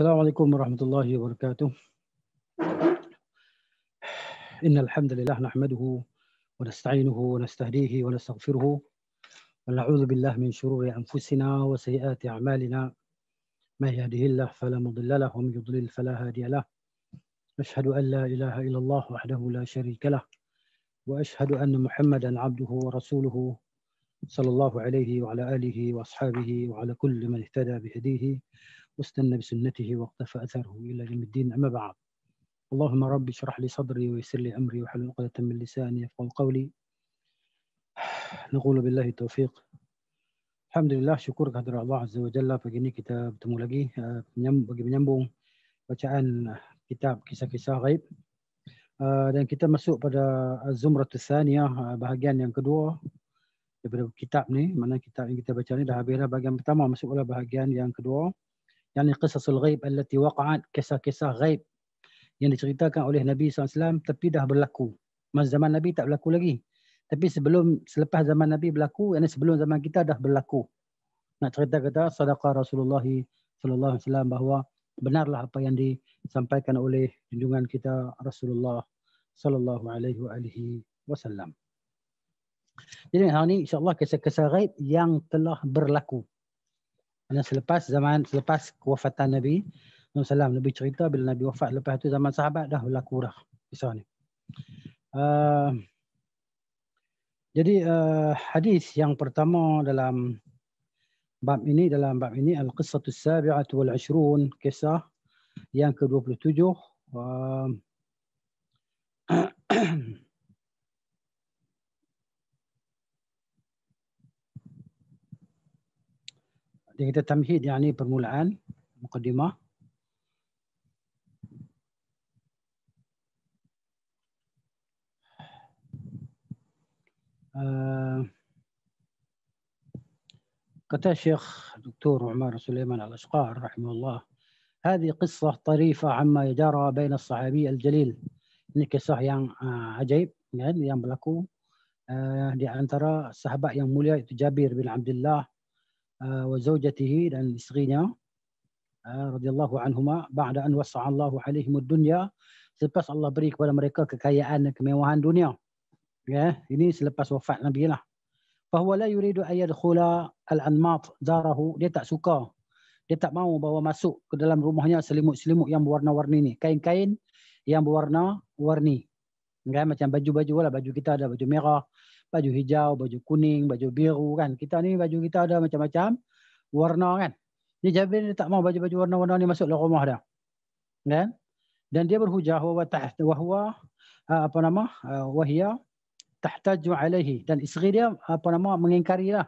السلام عليكم ورحمة الله وبركاته إن الحمد لله نحمده ونستعينه ونستهديه ونستغفره ونعوذ بالله من شرور أنفسنا وسيئات أعمالنا ما يهده الله فلا مضل له ومن يضلل فلا هادي له أشهد أن لا إله إلا الله وحده لا شريك له وأشهد أن محمدا عبده ورسوله صلى الله عليه وعلى آله وأصحابه وعلى كل من اهتدى بهديه واستنى بسنته واقتفى اثره الى يوم الدين اما بعد اللهم ربي اشرح لي صدري ويسر لي امري وحل عقدة من لساني يفقه قولي نقول بالله التوفيق الحمد لله شكرك هدر الله عز وجل فجني كتاب تمولجي بجي بشأن كتاب كيسا كيسا غيب dan kita masuk pada zumrah tsaniyah bahagian yang kedua daripada kitab ni mana kitab yang kita baca ni dah habis dah bahagian pertama masuk pada bahagian yang kedua yang qisasul ghaib allati waqa'at kisah-kisah ghaib yang diceritakan oleh Nabi SAW tapi dah berlaku. Masa zaman Nabi tak berlaku lagi. Tapi sebelum selepas zaman Nabi berlaku, yang sebelum zaman kita dah berlaku. Nak cerita kata Sadaqah Rasulullah saw. bahawa benarlah apa yang disampaikan oleh junjungan kita Rasulullah saw. alaihi Jadi hari ini insya-Allah kisah-kisah ghaib yang telah berlaku. Dan selepas zaman selepas kewafatan Nabi SAW. Nabi cerita bila Nabi wafat lepas tu zaman sahabat dah berlaku dah. Kisah ni. Uh, jadi uh, hadis yang pertama dalam bab ini dalam bab ini al-qissatu sabi'atu wal ashrun kisah yang ke-27 uh, هذا تمهيد يعني برمو الآن مقدمة آه، قتا شيخ دكتور عمر سليمان الأشقار رحمه الله هذه قصة طريفة عما جرى بين الصحابي الجليل نكسه يان عجيب يان بلكو دي ترى الصحابة يان موليا جابير بن عبد الله وزوجته ah, dan isterinya uh, radhiyallahu anhuma ba'da an wassa'a Allah alaihim ad-dunya selepas Allah beri kepada mereka kekayaan dan kemewahan dunia ya ini selepas wafat Nabi lah bahwa la yuridu ayad khula al-anmat darahu dia tak suka dia tak mau bawa masuk ke dalam rumahnya selimut-selimut yang berwarna-warni ni kain-kain yang berwarna-warni Okay, ya, macam baju-baju lah. Baju kita ada baju merah, baju hijau, baju kuning, baju biru kan. Kita ni baju kita ada macam-macam warna kan. Ni Jabir dia tak mau baju-baju warna-warna ni masuk dalam rumah dia. Kan? Dan dia berhujah wa tahta wa huwa ah, apa nama? Ah, wa hiya tahtaju alaihi dan isteri dia apa nama mengingkari lah.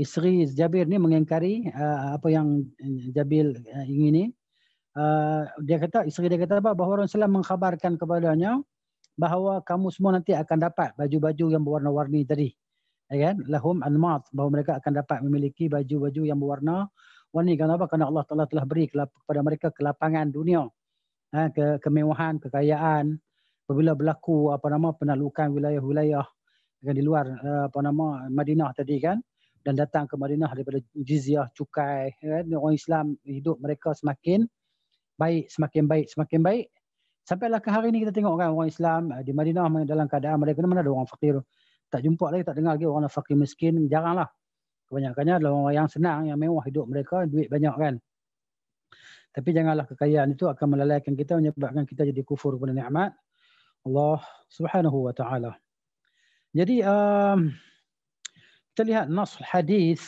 Isteri Jabir ni mengingkari ah, apa yang Jabir ingini. dia kata isteri dia kata apa bahawa Rasulullah mengkhabarkan kepadanya uh, bahawa kamu semua nanti akan dapat baju-baju yang berwarna-warni tadi. Ya kan? Lahum anmat bahawa mereka akan dapat memiliki baju-baju yang berwarna warni kenapa? Kerana Allah Taala telah beri kepada mereka kelapangan dunia. Ha, ke kemewahan, kekayaan apabila berlaku apa nama penalukan wilayah-wilayah yang di luar eh, apa nama Madinah tadi kan dan datang ke Madinah daripada jizyah cukai ya kan? orang Islam hidup mereka semakin baik semakin baik semakin baik Sampailah ke hari ini kita tengok kan orang Islam eh, di Madinah dalam keadaan mereka mana ada orang fakir. Tak jumpa lagi, tak dengar lagi orang fakir miskin. Jaranglah. Kebanyakannya adalah orang yang senang, yang mewah hidup mereka. Duit banyak kan. Tapi janganlah kekayaan itu akan melalaikan kita menyebabkan kita jadi kufur kepada nikmat Allah Subhanahu wa taala. Jadi um, kita lihat nas hadis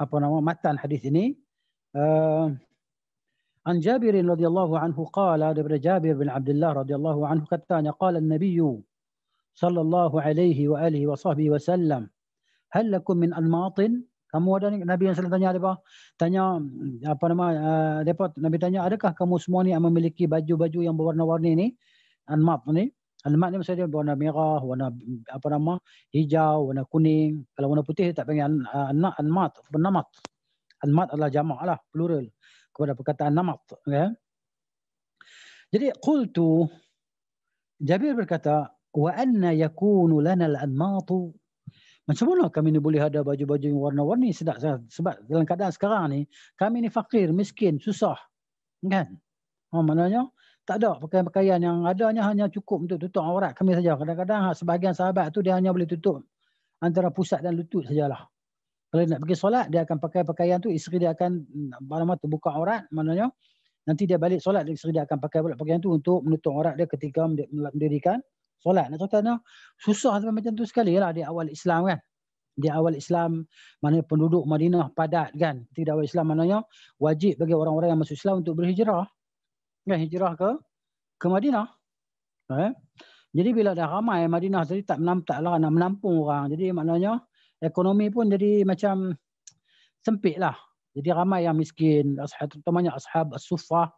apa nama matan hadis ini uh, عن جابر رضي الله عنه قال عن جابر بن عبد الله رضي الله عنه كتان قال النبي صلى الله عليه وآله وصحبه وسلم هل لكم من أنماط Kamu ada ni, Nabi yang selalu tanya mereka, tanya apa nama, uh, mereka, Nabi tanya, adakah kamu semua ni yang memiliki baju-baju yang berwarna-warni ni? Anmat ni. Anmat ni maksudnya warna merah, warna apa nama, hijau, warna kuning. Kalau warna putih, tak panggil eh, anmat, bernamat. Anmat adalah jama' lah, plural kepada perkataan namat ya jadi qultu Jabir berkata wa anna yakunu lana al-anmat macam mana? kami ni boleh ada baju-baju yang warna-warni sedap sebab dalam keadaan sekarang ni kami ni fakir miskin susah kan ha oh, maknanya tak ada pakaian-pakaian yang adanya hanya cukup untuk tutup aurat kami saja kadang-kadang ha, sebahagian sahabat tu dia hanya boleh tutup antara pusat dan lutut sajalah kalau nak pergi solat dia akan pakai pakaian tu isteri dia akan mm, mana-mana terbuka aurat maknanya nanti dia balik solat isteri dia akan pakai pula pakaian tu untuk menutup aurat dia ketika mendirikan solat nak cakap nah, susah sampai macam tu sekali lah di awal Islam kan di awal Islam mana penduduk Madinah padat kan ketika di awal Islam maknanya wajib bagi orang-orang yang masuk Islam untuk berhijrah kan hijrah ke ke Madinah eh? jadi bila dah ramai Madinah tadi tak menampak lah nak menampung orang jadi maknanya ekonomi pun jadi macam sempit lah. Jadi ramai yang miskin, terutamanya ashab as-sufah,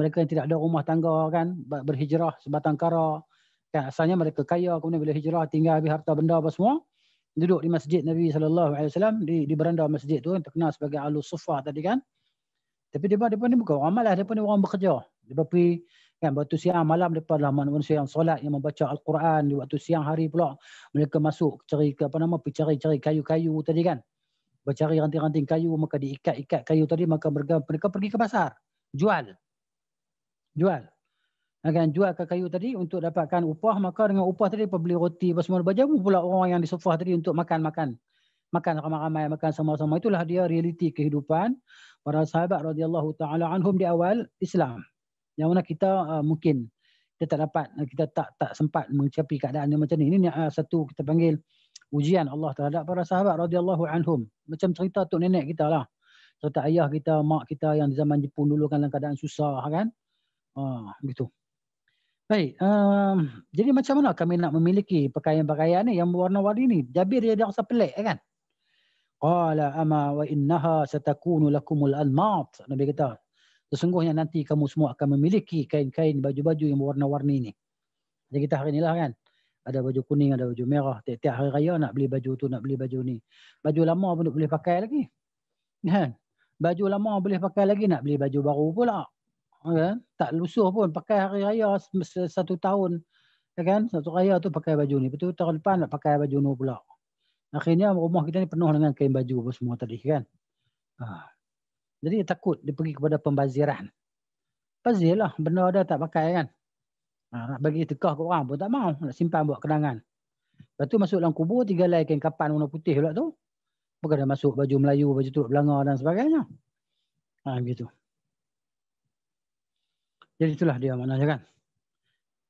mereka yang tidak ada rumah tangga kan, berhijrah sebatang kara. Kan, asalnya mereka kaya, kemudian bila hijrah tinggal habis harta benda apa semua, duduk di masjid Nabi SAW, di, di beranda masjid tu, yang terkenal sebagai al sufah tadi kan. Tapi dia, dia pun ni bukan orang malas, lah, dia ni orang bekerja. Dia pergi kan waktu siang malam mereka adalah manusia yang solat yang membaca al-Quran di waktu siang hari pula mereka masuk cari ke apa nama cari-cari kayu-kayu tadi kan bercari ranting-ranting kayu maka diikat-ikat kayu tadi maka mereka, mereka pergi ke pasar jual jual akan jual ke kayu tadi untuk dapatkan upah maka dengan upah tadi pembeli roti apa semua baja pula orang yang di sofah tadi untuk makan-makan makan ramai-ramai makan sama-sama itulah dia realiti kehidupan para sahabat radhiyallahu taala anhum di awal Islam yang mana kita uh, mungkin kita tak dapat uh, kita tak tak sempat mengecapi keadaan yang macam ni ini uh, satu kita panggil ujian Allah terhadap para sahabat radhiyallahu anhum macam cerita tok nenek kita lah cerita ayah kita mak kita yang di zaman Jepun dulu kan dalam keadaan susah kan ah uh, gitu Baik, um, jadi macam mana kami nak memiliki pakaian-pakaian ni yang warna warni ni? Jabir dia rasa pelik eh, kan? Qala ama wa innaha satakunu lakumul almat. Nabi kata, sesungguhnya nanti kamu semua akan memiliki kain-kain baju-baju yang berwarna-warni ini. Jadi kita hari inilah kan. Ada baju kuning, ada baju merah. Tiap-tiap hari raya nak beli baju tu, nak beli baju ni. Baju lama pun tak boleh pakai lagi. Kan? Baju lama boleh pakai lagi nak beli baju baru pula. Kan? Tak lusuh pun. Pakai hari raya satu tahun. Ya kan? Satu raya tu pakai baju ni. Betul tu tahun depan nak pakai baju ni pula. Akhirnya rumah kita ni penuh dengan kain baju semua tadi kan. Ha. Jadi dia takut dia pergi kepada pembaziran. Bazir lah benda ada tak pakai kan. Ha, nak bagi tekah ke orang pun tak mau. Nak simpan buat kenangan. Lepas tu masuk dalam kubur tiga lain kain kapan warna putih pula tu. Bukan dah masuk baju Melayu, baju turut belanga dan sebagainya. Ha, begitu. Jadi itulah dia maknanya kan.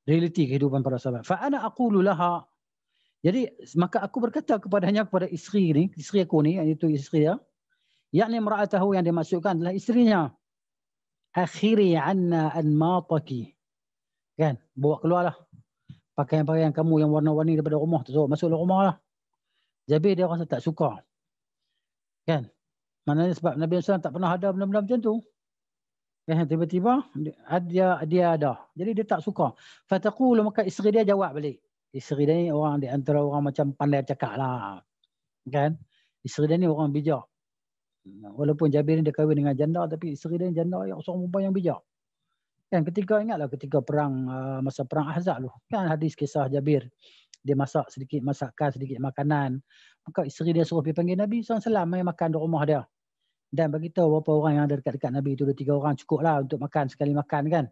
Realiti kehidupan para sahabat. Fa'ana aku laha. Jadi maka aku berkata kepadanya kepada isteri ni, isteri aku ni, yang itu isteri dia. Ya yakni mra'atahu yang dimaksudkan adalah isterinya akhiri anna anmataki kan bawa keluarlah pakaian-pakaian kamu yang warna-warni daripada rumah tu so, masuklah rumah lah jadi dia rasa tak suka kan maknanya sebab Nabi Muhammad tak pernah ada benda-benda macam tu kan tiba-tiba dia, dia ada jadi dia tak suka fataqulu maka isteri dia jawab balik isteri dia ni orang di antara orang macam pandai cakap lah kan isteri dia ni orang bijak Walaupun Jabir ni dia kahwin dengan janda tapi isteri dia janda yang seorang perempuan yang bijak. Kan ketika ingatlah ketika perang ah, masa perang Ahzab tu kan hadis kisah Jabir dia masak sedikit masakan sedikit makanan maka isteri dia suruh pergi panggil Nabi SAW mai makan di rumah dia. Dan bagi tahu berapa orang yang ada dekat-dekat Nabi itu ada tiga orang cukup lah untuk makan sekali makan kan.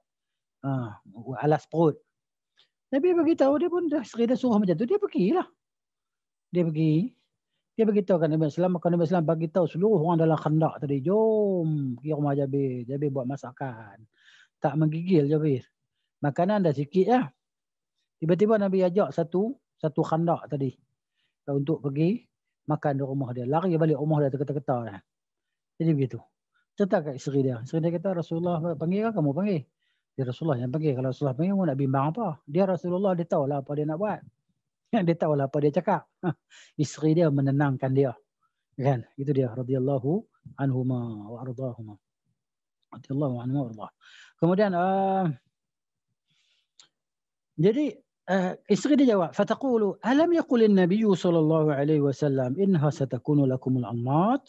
Ha, alas perut. Nabi bagi tahu dia pun dah isteri dia suruh macam tu dia pergilah. Dia pergi dia beritahu kan Nabi Islam, maka Nabi Islam bagi tahu seluruh orang dalam khandak tadi, jom pergi rumah Jabir, Jabir buat masakan. Tak menggigil Jabir. Makanan dah sikit ya. Tiba-tiba Nabi ajak satu satu khandak tadi eh, untuk pergi makan di rumah dia. Lari balik rumah dia terketa-keta dah. Jadi begitu. Cerita kat isteri dia. Isteri dia kata Rasulullah panggil ke kamu panggil? Dia Rasulullah yang panggil. Kalau Rasulullah panggil kamu nak bimbang apa? Dia Rasulullah dia tahu lah apa dia nak buat. Kan? dia tahu lah apa dia cakap. Isteri dia menenangkan dia. Kan? Itu dia radhiyallahu anhuma wa ardhahuma. Radhiyallahu anhuma wa ardhah. Kemudian uh, jadi uh, isteri dia jawab, "Fataqulu alam yaqulin nabiy sallallahu alaihi wasallam inha satakunu lakumul ammat?"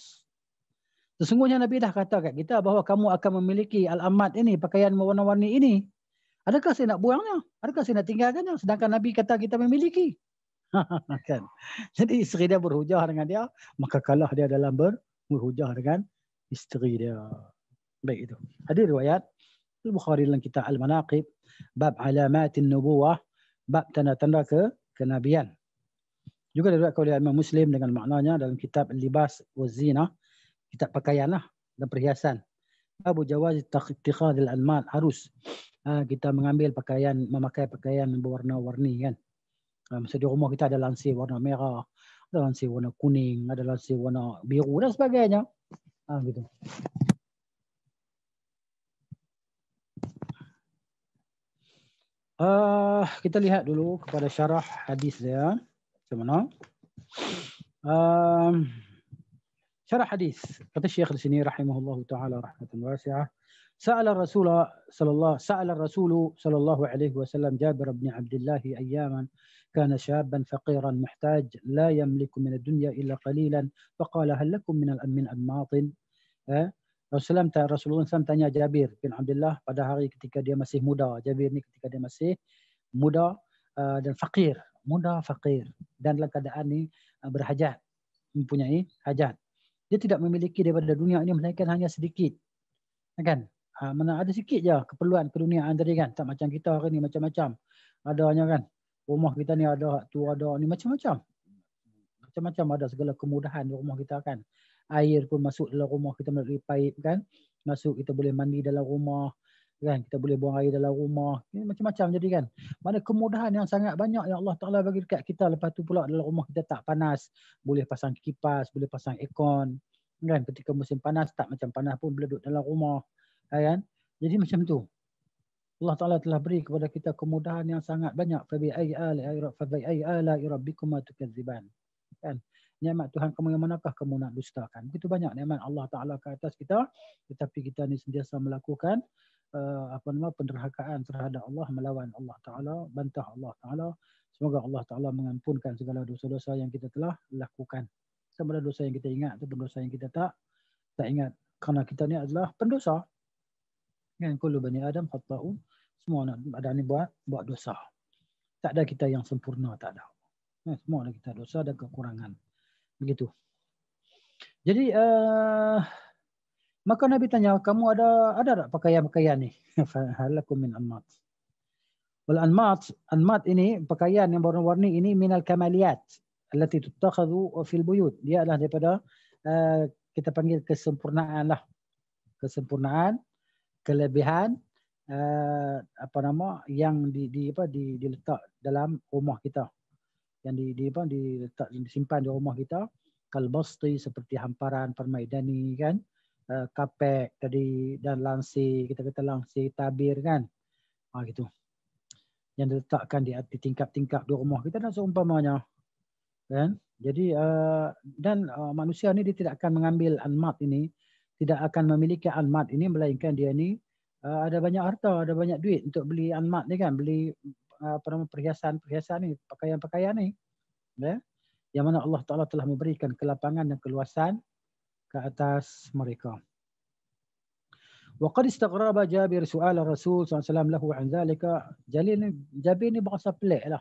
Sesungguhnya Nabi dah kata kat kita bahawa kamu akan memiliki al-amat ini, pakaian warna-warni ini. Adakah saya nak buangnya? Adakah saya nak tinggalkannya? Sedangkan Nabi kata kita memiliki. kan? Jadi isteri dia berhujah dengan dia, maka kalah dia dalam ber berhujah dengan isteri dia. Baik itu. Hadis riwayat Al-Bukhari dalam kitab Al-Manaqib bab alamatin nubuwah, bab tanda-tanda ke kenabian. Juga diriwayatkan oleh Imam Muslim dengan maknanya dalam kitab Libas wa Zina, kitab pakaianlah dan perhiasan. Abu Jawaz al almal harus ah, kita mengambil pakaian memakai pakaian berwarna-warni kan. Ah, Misalnya di rumah kita ada lansir warna merah, ada lansir warna kuning, ada lansir warna biru dan sebagainya. Ha, gitu. Uh, kita lihat dulu kepada syarah hadis dia. Macam mana? Um, syarah hadis. Kata Syekh di sini rahimahullahu taala rahmatan wasi'ah. سأل الرسول صلى الله سأل الرسول صلى الله عليه وسلم جابر بن عبد الله أياما كان شابا فقيرا محتاج لا يملك من الدنيا إلا قليلا فقال هل لكم من من أنماط Rasulullah tanya, Rasulullah tanya Jabir bin Abdullah pada hari ketika dia masih muda. Jabir ni ketika dia masih muda uh, dan fakir. Muda, fakir. Dan dalam keadaan ni uh, berhajat. Mempunyai hajat. Dia tidak memiliki daripada dunia ini melainkan hanya sedikit. Kan? Ha, mana ada sikit je keperluan keduniaan tadi kan. Tak macam kita hari ni macam-macam. Adanya kan. Rumah kita ni ada tu ada ni macam-macam. Macam-macam ada segala kemudahan di rumah kita kan. Air pun masuk dalam rumah kita boleh paip kan. Masuk kita boleh mandi dalam rumah kan kita boleh buang air dalam rumah ini macam-macam jadi kan mana kemudahan yang sangat banyak yang Allah Taala bagi dekat kita lepas tu pula dalam rumah kita tak panas boleh pasang kipas boleh pasang aircon kan ketika musim panas tak macam panas pun boleh duduk dalam rumah Ya kan jadi macam tu Allah Taala telah beri kepada kita kemudahan yang sangat banyak Fabi bi ayi ala fa bi ayi ala rabbikum ya kan nikmat Tuhan kamu yang manakah kamu nak dustakan begitu banyak nikmat Allah Taala ke atas kita tetapi kita ni sentiasa melakukan uh, apa nama penderhakaan terhadap Allah melawan Allah Taala bantah Allah Taala semoga Allah Taala mengampunkan segala dosa-dosa yang kita telah lakukan sama ada dosa yang kita ingat ataupun dosa yang kita tak tak ingat karena kita ni adalah pendosa kan kullu bani adam khata'u semua anak badan ni buat buat dosa tak ada kita yang sempurna tak ada ya, semua ada kita dosa dan kekurangan begitu jadi uh, maka nabi tanya kamu ada ada tak pakaian-pakaian ni halakum min amat wal anmat anmat ini pakaian yang berwarna-warni ini min al kamaliyat allati tuttakhadhu fil buyut dia adalah daripada uh, kita panggil kesempurnaan lah kesempurnaan kelebihan uh, apa nama yang di, di apa di diletak dalam rumah kita yang di, di apa diletak disimpan di rumah kita kalbasti seperti hamparan permaidani kan uh, kapek tadi dan lansi kita kata lansi tabir kan ha, gitu yang diletakkan di, di tingkap-tingkap di rumah kita dan seumpamanya kan jadi uh, dan uh, manusia ni dia tidak akan mengambil anmat ini tidak akan memiliki almat ini melainkan dia ni uh, ada banyak harta, ada banyak duit untuk beli almat ni kan, beli uh, apa uh, perhiasan-perhiasan ni, pakaian-pakaian ni. Ya. Yang mana Allah Taala telah memberikan kelapangan dan keluasan ke atas mereka. Waqad istagraba Jabir su'ala Rasul SAW lahu an zalika. Jalil ni, Jabir ni berasa pelik lah.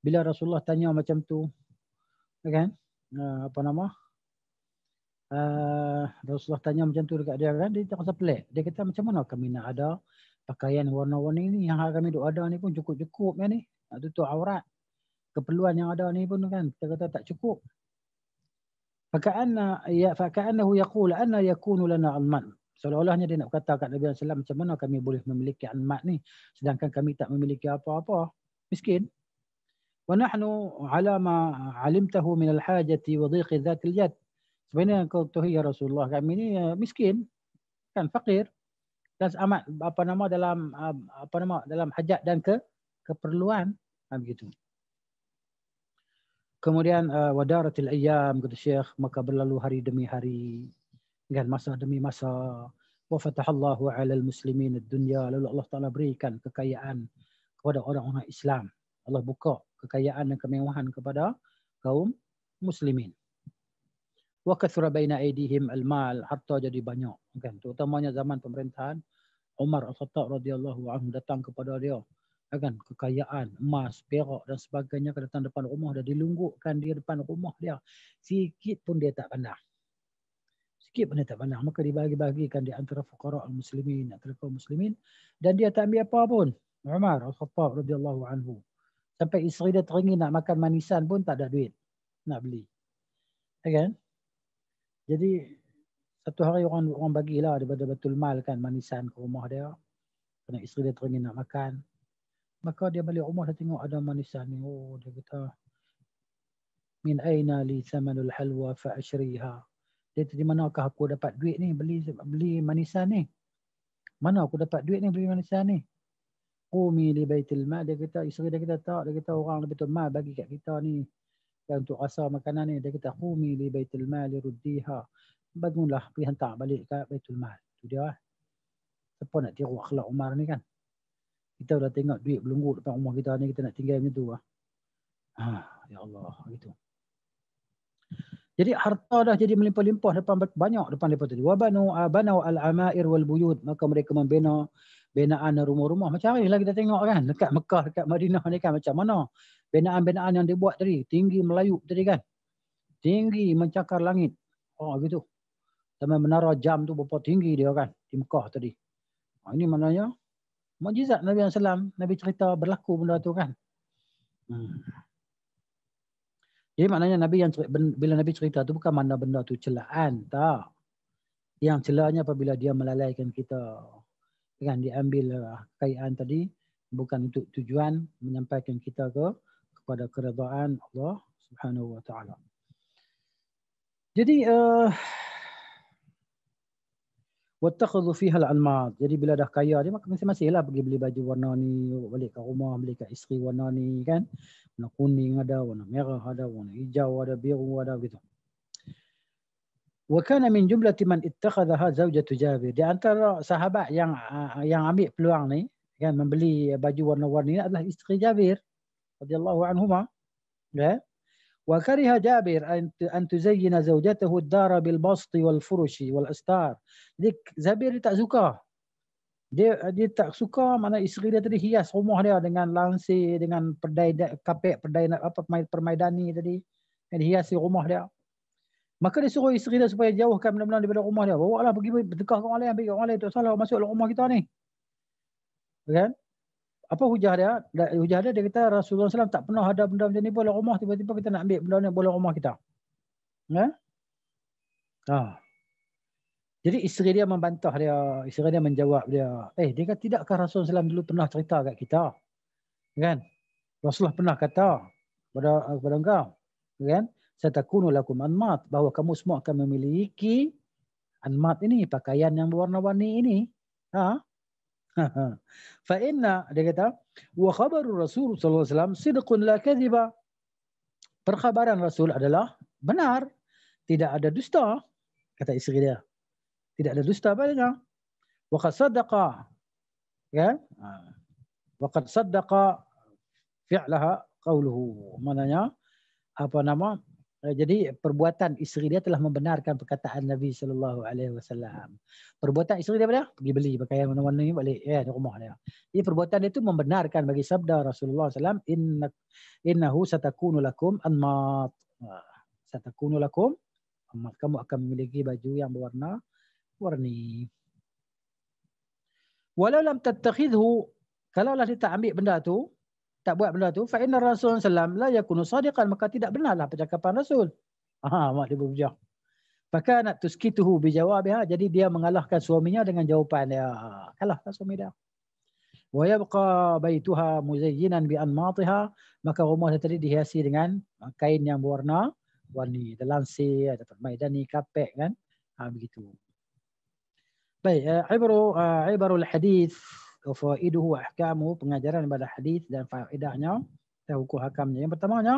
Bila Rasulullah tanya macam tu. Ya kan? Okay? Uh, apa nama? Ah, Rasulullah tanya macam tu dekat dia kan. Dia tak rasa pelik. Dia kata macam mana kami nak ada pakaian warna-warni ni. Yang kami duk ada ni pun cukup-cukup ya ni. Nak tutup aurat. Keperluan yang ada ni pun kan. Kita kata tak cukup. Fakanna ya fakanna hu yaqul anna yakunu lana amman. Seolah-olahnya dia nak berkata kat Nabi Sallam macam mana kami boleh memiliki amat ni sedangkan kami tak memiliki apa-apa. Miskin. Wa nahnu ala ma 'alimtahu min al-hajati wa dhiqi dhatil yad sebenarnya engkau tuhi ya Rasulullah kami ni uh, miskin kan fakir dan amat apa nama dalam uh, apa nama dalam hajat dan ke keperluan kan begitu kemudian uh, wadaratil ayyam kata syekh maka berlalu hari demi hari kan masa demi masa wa fatahallahu ala Muslimin ad-dunya lalu Allah Taala berikan kekayaan kepada orang-orang Islam Allah buka kekayaan dan kemewahan kepada kaum muslimin wa kathra baina aidihim al-mal harta jadi banyak kan terutamanya zaman pemerintahan Umar Al-Khattab radhiyallahu anhu datang kepada dia kan kekayaan emas perak dan sebagainya ke datang depan rumah dia dilungguhkan dia depan rumah dia sikit pun dia tak pandang sikit pun dia tak pandang maka dibagi-bagikan di antara fuqara al-muslimin antara kaum muslimin dan dia tak ambil apa pun Umar Al-Khattab radhiyallahu anhu sampai isteri dia teringin nak makan manisan pun tak ada duit nak beli kan jadi satu hari orang orang bagilah daripada betul mal kan manisan ke rumah dia. Kena isteri dia teringin nak makan. Maka dia balik rumah dia tengok ada manisan ni. Oh dia kata min aina li thamanul halwa fa ashriha. Dia kata di manakah aku dapat duit ni beli beli manisan ni? Mana aku dapat duit ni beli manisan ni? Qumi li baitil mal dia kata isteri dia kata tak dia kata orang betul mal bagi kat kita ni ya, untuk rasa makanan ni dia kata qumi li baitul mal ruddiha bangunlah pergi hantar balik ke baitul mal tu dia lah. siapa nak tiru akhlak Umar ni kan kita dah tengok duit belunggu depan rumah kita ni kita nak tinggal macam tu lah. ha ya Allah gitu jadi harta dah jadi melimpah-limpah depan banyak depan depan tadi wa banu ah, banau al amair wal buyut maka mereka membina binaan rumah-rumah. Macam hari lah kita tengok kan. Dekat Mekah, dekat Madinah ni kan. Macam mana binaan-binaan yang dibuat tadi. Tinggi Melayu tadi kan. Tinggi mencakar langit. Oh gitu. Sama menara jam tu berapa tinggi dia kan. Di Mekah tadi. Oh, ini maknanya. Mujizat Nabi yang salam. Nabi cerita berlaku benda tu kan. Hmm. Jadi maknanya Nabi yang bila Nabi cerita tu bukan mana benda tu celaan. Tak. Yang celanya apabila dia melalaikan kita dengan diambil uh, kekayaan tadi bukan untuk tujuan menyampaikan kita ke kepada keredaan Allah Subhanahu wa taala. Jadi uh, wattakhadhu fiha al-almad. Jadi bila dah kaya dia maka masih-masih lah pergi beli baju warna ni, balik ke rumah beli ke isteri warna ni kan. Warna kuning ada, warna merah ada, warna hijau ada, biru ada gitu. Uh, وكان من جملة من اتخذها زوجة Jabir di antara sahabat yang yang ambil peluang ni kan membeli baju warna-warni ni adalah isteri Jabir radhiyallahu anhuma ya yeah. وكره جابر ان ان تزين زوجته الدار wal والفرش والاستار ذيك زابير tak suka dia dia tak suka mana isteri dia tadi hias rumah dia dengan lansir dengan perdai kapek perdai apa permaidani tadi dan hiasi rumah dia Maka dia suruh isteri dia supaya jauhkan benda-benda daripada rumah dia. Bawa lah pergi bertekah orang lain. Ambil orang lain tak salah masuk rumah kita ni. Kan? Apa hujah dia? Hujah dia dia kata Rasulullah SAW tak pernah ada benda macam ni boleh rumah. Tiba-tiba kita nak ambil benda ni boleh rumah kita. Ya? Ha. Jadi isteri dia membantah dia. Isteri dia menjawab dia. Eh dia kata tidakkah Rasulullah SAW dulu pernah cerita kat kita? Kan? Rasulullah pernah kata kepada, kepada engkau. Kan? Okay? satakunu lakum anmat bahawa kamu semua akan memiliki anmat ini pakaian yang berwarna-warni ini ha? Ha, ha fa inna dia kata wa khabaru rasul sallallahu alaihi wasallam sidqun la kadhiba perkhabaran rasul adalah benar tidak ada dusta kata isteri dia tidak ada dusta padanya wa qad saddaqa ya ha. wa qad saddaqa fi'laha qawluhu maknanya apa nama Eh, jadi perbuatan isteri dia telah membenarkan perkataan Nabi sallallahu alaihi wasallam. Perbuatan isteri dia apa Pergi beli pakaian mana-mana ni balik ya di rumah dia. Jadi perbuatan dia itu membenarkan bagi sabda Rasulullah sallam inna innahu satakunu lakum anmat. Ah, satakunu lakum anmat. Kamu akan memiliki baju yang berwarna warni. Walau lam tattakhidhu lah dia tak ambil benda tu tak buat benda tu fa inna rasul sallam la yakunu sadiqan maka tidak benarlah percakapan rasul ha mak dia berujar maka nak tuskituhu bi jawabiha jadi dia mengalahkan suaminya dengan jawapan dia ah, kalah lah suami dia wa yabqa baituha muzayyinan bi anmatiha maka rumah dia tadi dihiasi dengan ah, kain yang berwarna warni delansi ada permaidani kapek kan ha begitu baik eh, ibru al eh, hadis fa'iduhu ahkamu pengajaran pada hadis dan faedahnya dan hukum hakamnya. Yang pertamanya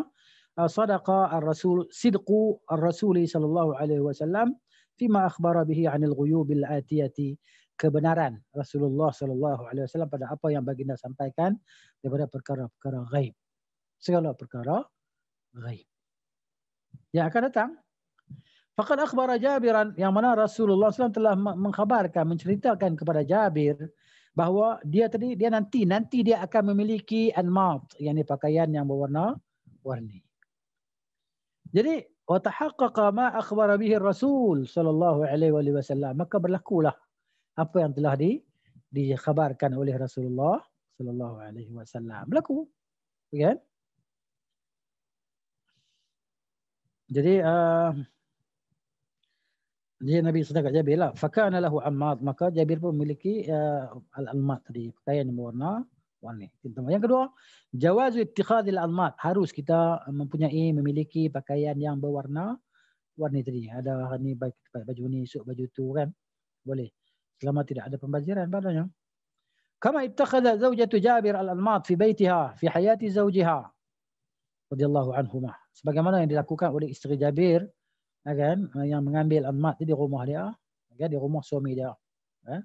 uh, sadaqa ar-rasul sidqu ar-rasul sallallahu alaihi wasallam fima akhbara bihi anil ghuyubil atiyati kebenaran Rasulullah sallallahu alaihi wasallam pada apa yang baginda sampaikan daripada perkara-perkara ghaib. Segala perkara ghaib. Yang akan datang Fakat akhbara Jabiran yang mana Rasulullah sallallahu alaihi wasallam telah mengkhabarkan, menceritakan kepada Jabir bahawa dia tadi dia nanti nanti dia akan memiliki anmat yakni pakaian yang berwarna warni. Jadi wa tahaqqaqa ma akhbara bihi Rasul sallallahu alaihi wasallam maka berlakulah apa yang telah di dikhabarkan oleh Rasulullah sallallahu alaihi wasallam berlaku. Okay? Jadi uh, jadi Nabi sedang kat Jabir lah. Fakana lahu ammad. Maka Jabir pun memiliki uh, al-ammad tadi. Pakaian yang berwarna warni. Yang kedua, jawazu ittikhadil ammad. Harus kita mempunyai, memiliki pakaian yang berwarna warni tadi. Ada ni baju ni, esok baju tu kan. Boleh. Selama tidak ada pembaziran padanya. Kama ittakhadha zawjatu Jabir al-Almat fi baitiha fi hayati zawjiha radhiyallahu anhumah. Sebagaimana yang dilakukan oleh isteri Jabir Ya kan eh, yang mengambil amat di rumah dia ya kan di rumah suami dia ya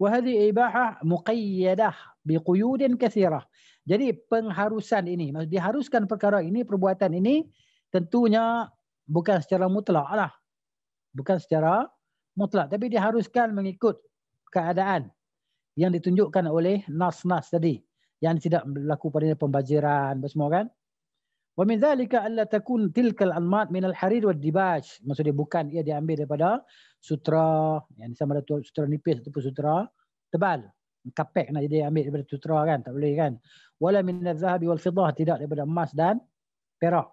wa hadhi ibahah muqayyadah bi quyudin kathirah jadi pengharusan ini maksud diharuskan perkara ini perbuatan ini tentunya bukan secara mutlak lah bukan secara mutlak tapi diharuskan mengikut keadaan yang ditunjukkan oleh nas-nas tadi yang tidak berlaku pada pembajiran semua kan Wa min dhalika alla takun tilkal anmat min al-harir wa dibaj. Maksudnya bukan ia diambil daripada sutra. Yang sama ada sutra nipis ataupun sutra tebal. Kapek nak jadi ambil daripada sutra kan. Tak boleh kan. Wala min al-zahabi wal-fidah. Tidak daripada emas dan perak.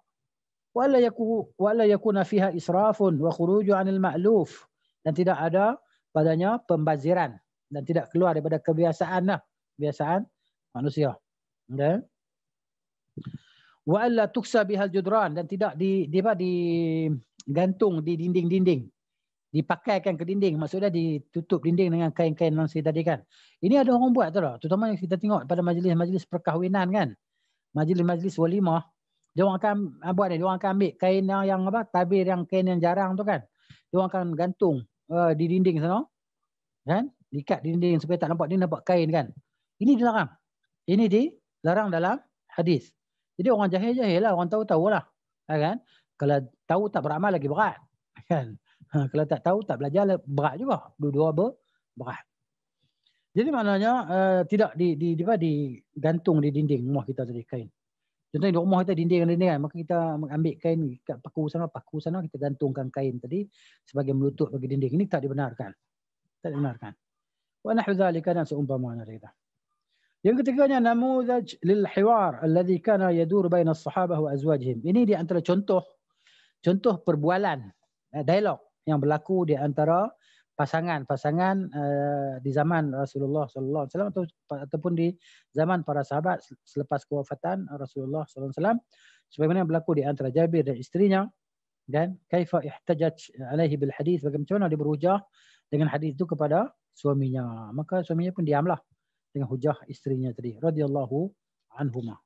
Wala yaku, wala yakuna fiha israfun wa khuruju anil ma'luf. Dan tidak ada padanya pembaziran. Dan tidak keluar daripada kebiasaan lah. Kebiasaan manusia. Okay wa alla tuksa bihal judran dan tidak di di apa di gantung di dinding-dinding dipakaikan ke dinding maksudnya ditutup dinding dengan kain-kain yang nonsi tadi kan ini ada orang buat tu lah terutama yang kita tengok pada majlis-majlis perkahwinan kan majlis-majlis walimah dia orang akan ah, buat ni dia orang akan ambil kain yang, yang apa tabir yang kain yang jarang tu kan dia orang akan gantung uh, di dinding sana kan diikat dinding supaya tak nampak dia nampak kain kan ini dilarang ini dilarang dalam hadis jadi orang jahil jahil lah, orang tahu tahu lah. Ha, kan? Kalau tahu tak beramal lagi berat. Kan? Ha, kalau tak tahu tak belajar berat juga. Dua-dua ber berat. Jadi maknanya uh, tidak di di di di gantung di dinding rumah kita tadi kain. Contohnya di rumah kita dinding dan dinding kan maka kita mengambil kain kat paku sana paku sana kita gantungkan kain tadi sebagai melutut bagi dinding ini tak dibenarkan. Tak dibenarkan. Wa nahzalika dan seumpama dengan yang ketiganya namuzaj lil hiwar alladhi kana yadur baina as-sahabah wa azwajihim. Ini di antara contoh contoh perbualan eh, dialog yang berlaku di antara pasangan-pasangan uh, di zaman Rasulullah sallallahu alaihi wasallam ataupun di zaman para sahabat selepas kewafatan Rasulullah sallallahu alaihi wasallam sebagaimana berlaku di antara Jabir dan isterinya dan kaifa ihtajaj alaihi bil hadis bagaimana dia berhujah dengan hadis itu kepada suaminya maka suaminya pun diamlah dengan hujah isterinya tadi radhiyallahu anhuma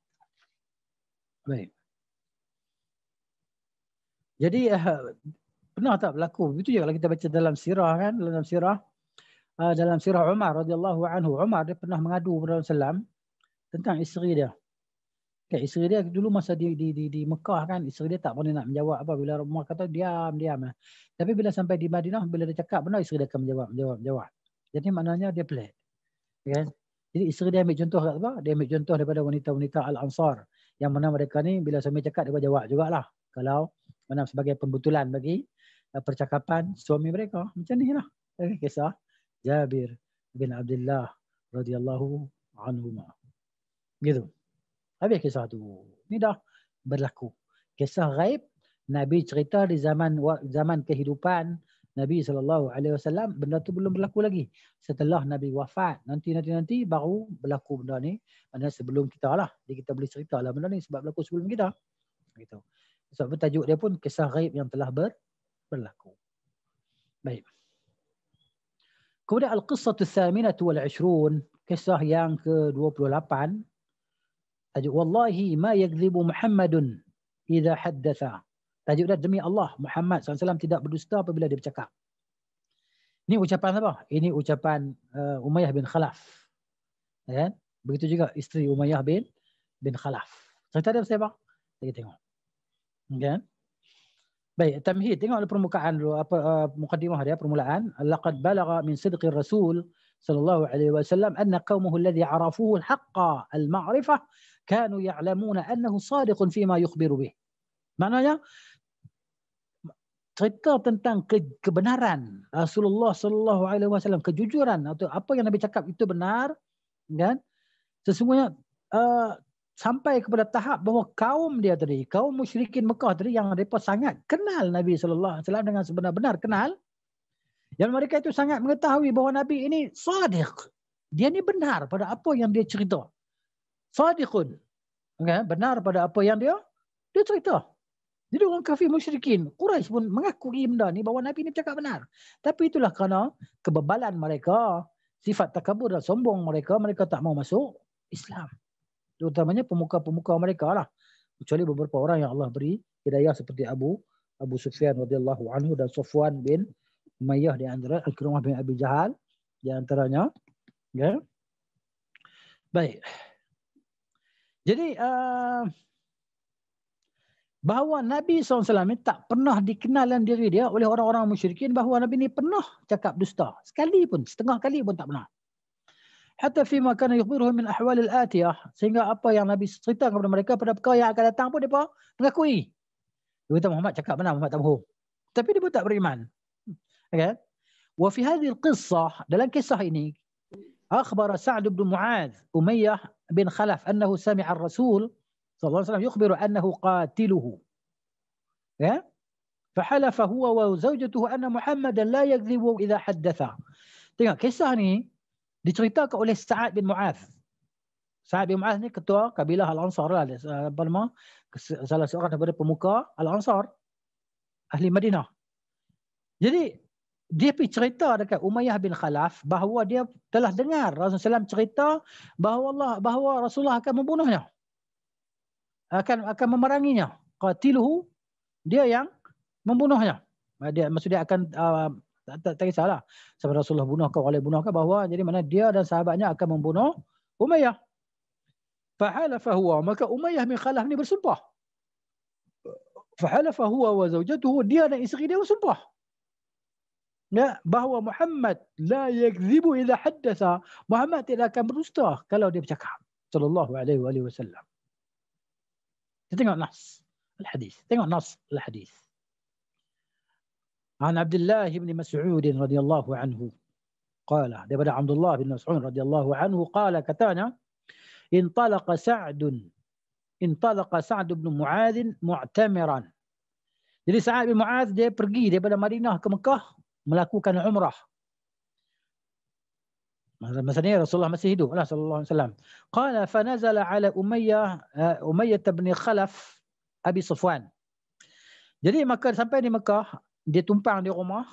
baik jadi uh, pernah tak berlaku begitu juga kalau kita baca dalam sirah kan dalam sirah uh, dalam sirah Umar radhiyallahu anhu Umar dia pernah mengadu kepada Rasulullah tentang isteri dia Okay, isteri dia dulu masa di, di, di, di Mekah kan, isteri dia tak pernah nak menjawab apa. Bila Umar kata, diam, diam. Tapi bila sampai di Madinah, bila dia cakap, benar isteri dia akan menjawab, menjawab, menjawab. Jadi maknanya dia pelik. Kan? Okay? Jadi isteri dia ambil contoh tak apa? Dia ambil contoh daripada wanita-wanita Al-Ansar. Yang mana mereka ni bila suami cakap dia jawab jugalah. Kalau mana sebagai pembetulan bagi eh, percakapan suami mereka. Macam ni lah. Okay, eh, kisah Jabir bin Abdullah radhiyallahu anhu. Gitu. Habis kisah tu. Ni dah berlaku. Kisah gaib. Nabi cerita di zaman zaman kehidupan Nabi sallallahu alaihi wasallam benda tu belum berlaku lagi setelah Nabi wafat nanti nanti nanti baru berlaku benda ni mana sebelum kita lah jadi kita boleh ceritalah benda ni sebab berlaku sebelum kita gitu sebab so, tajuk dia pun kisah gaib yang telah ber, berlaku baik kemudian al-qissah ath-thaminah wal 20 kisah yang ke-28 tajuk wallahi ma yakdhibu muhammadun idha haddatha Tajuk dia demi Allah Muhammad SAW tidak berdusta apabila dia bercakap. Ini ucapan apa? Ini ucapan uh, Umayyah bin Khalaf. Ya kan? Begitu juga isteri Umayyah bin bin Khalaf. Cerita dia pasal apa? Kita tengok. Okay. Baik, tamhid. Tengok permukaan dulu apa uh, mukadimah dia permulaan. Laqad balagha min sidqi Rasul sallallahu alaihi wasallam anna qaumuhu alladhi arafuhu alhaqqa haqqa al-ma'rifah kanu ya'lamuna annahu sadiqun fima yukhbiru bih. Maknanya cerita tentang ke, kebenaran Rasulullah sallallahu alaihi wasallam kejujuran atau apa yang Nabi cakap itu benar kan sesungguhnya uh, sampai kepada tahap bahawa kaum dia tadi kaum musyrikin Mekah tadi yang mereka sangat kenal Nabi sallallahu alaihi wasallam dengan sebenar-benar kenal yang mereka itu sangat mengetahui bahawa Nabi ini sadiq dia ni benar pada apa yang dia cerita sadiqun kan okay? benar pada apa yang dia dia cerita jadi orang kafir musyrikin, Quraisy pun mengakui benda ni bahawa Nabi ni bercakap benar. Tapi itulah kerana kebebalan mereka, sifat takabur dan sombong mereka, mereka tak mau masuk Islam. Terutamanya pemuka-pemuka mereka lah. Kecuali beberapa orang yang Allah beri hidayah seperti Abu Abu Sufyan radhiyallahu anhu dan Sufwan bin Umayyah di antara Al-Kirumah bin Abi Jahal di antaranya. Ya. Baik. Jadi uh, bahawa Nabi SAW tak pernah dikenalan diri dia oleh orang-orang musyrikin bahawa Nabi ini pernah cakap dusta. Sekali pun, setengah kali pun tak pernah. Hatta fi ma kana yukhbiruhu min ahwal al-atiyah. Sehingga apa yang Nabi cerita kepada mereka pada perkara yang akan datang pun mereka mengakui. Dia kata Muhammad cakap benar, Muhammad tak bohong. Tapi dia pun tak beriman. Okay. Wa fi hadhihi al-qissah, dalam kisah ini, akhbara Sa'd ibn Mu'adh Umayyah bin Khalaf annahu sami'a ar-Rasul صلى الله عليه وسلم يخبر أنه قاتله يا فحلف هو وزوجته أن محمدا لا يكذب إذا حدث Tengok kisah ni diceritakan oleh Sa'ad bin Mu'ath. Sa'ad bin Mu'ath ni ketua kabilah Al-Ansar lah. Eh, apa nama? Salah seorang daripada pemuka Al-Ansar. Ahli Madinah. Jadi dia pergi cerita dekat Umayyah bin Khalaf bahawa dia telah dengar Rasulullah SAW cerita bahawa Allah bahawa Rasulullah akan membunuhnya akan akan memeranginya. Qatiluhu dia yang membunuhnya. Dia maksud dia akan uh, tak, tak kisahlah. Sama Rasulullah bunuh ke wali bunuh ke bahawa jadi mana dia dan sahabatnya akan membunuh Umayyah. Fahalafa huwa maka Umayyah bin Khalaf ni bersumpah. Fahalafa huwa wa zaujatuhu dia dan isteri dia bersumpah. Ya, bahawa Muhammad la yakzibu idza haddatha. Muhammad tidak akan berdusta kalau dia bercakap. Sallallahu alaihi wasallam. Kita tengok nas al-hadis. Tengok nas al-hadis. An Abdullah bin Mas'ud radhiyallahu anhu qala daripada Abdullah bin Mas'ud radhiyallahu anhu qala katanya in talaqa Sa'd in talaqa Sa'd bin Mu'adh mu'tamiran. Jadi Sa'ad bin Mu'adh dia pergi daripada Madinah ke Mekah melakukan umrah masa, ni Rasulullah masih hidup lah sallallahu alaihi wasallam. Qala fa nazala ala Umayyah uh, Umayyah bin Khalaf Abi Sufwan. Jadi maka sampai di Mekah, dia tumpang di rumah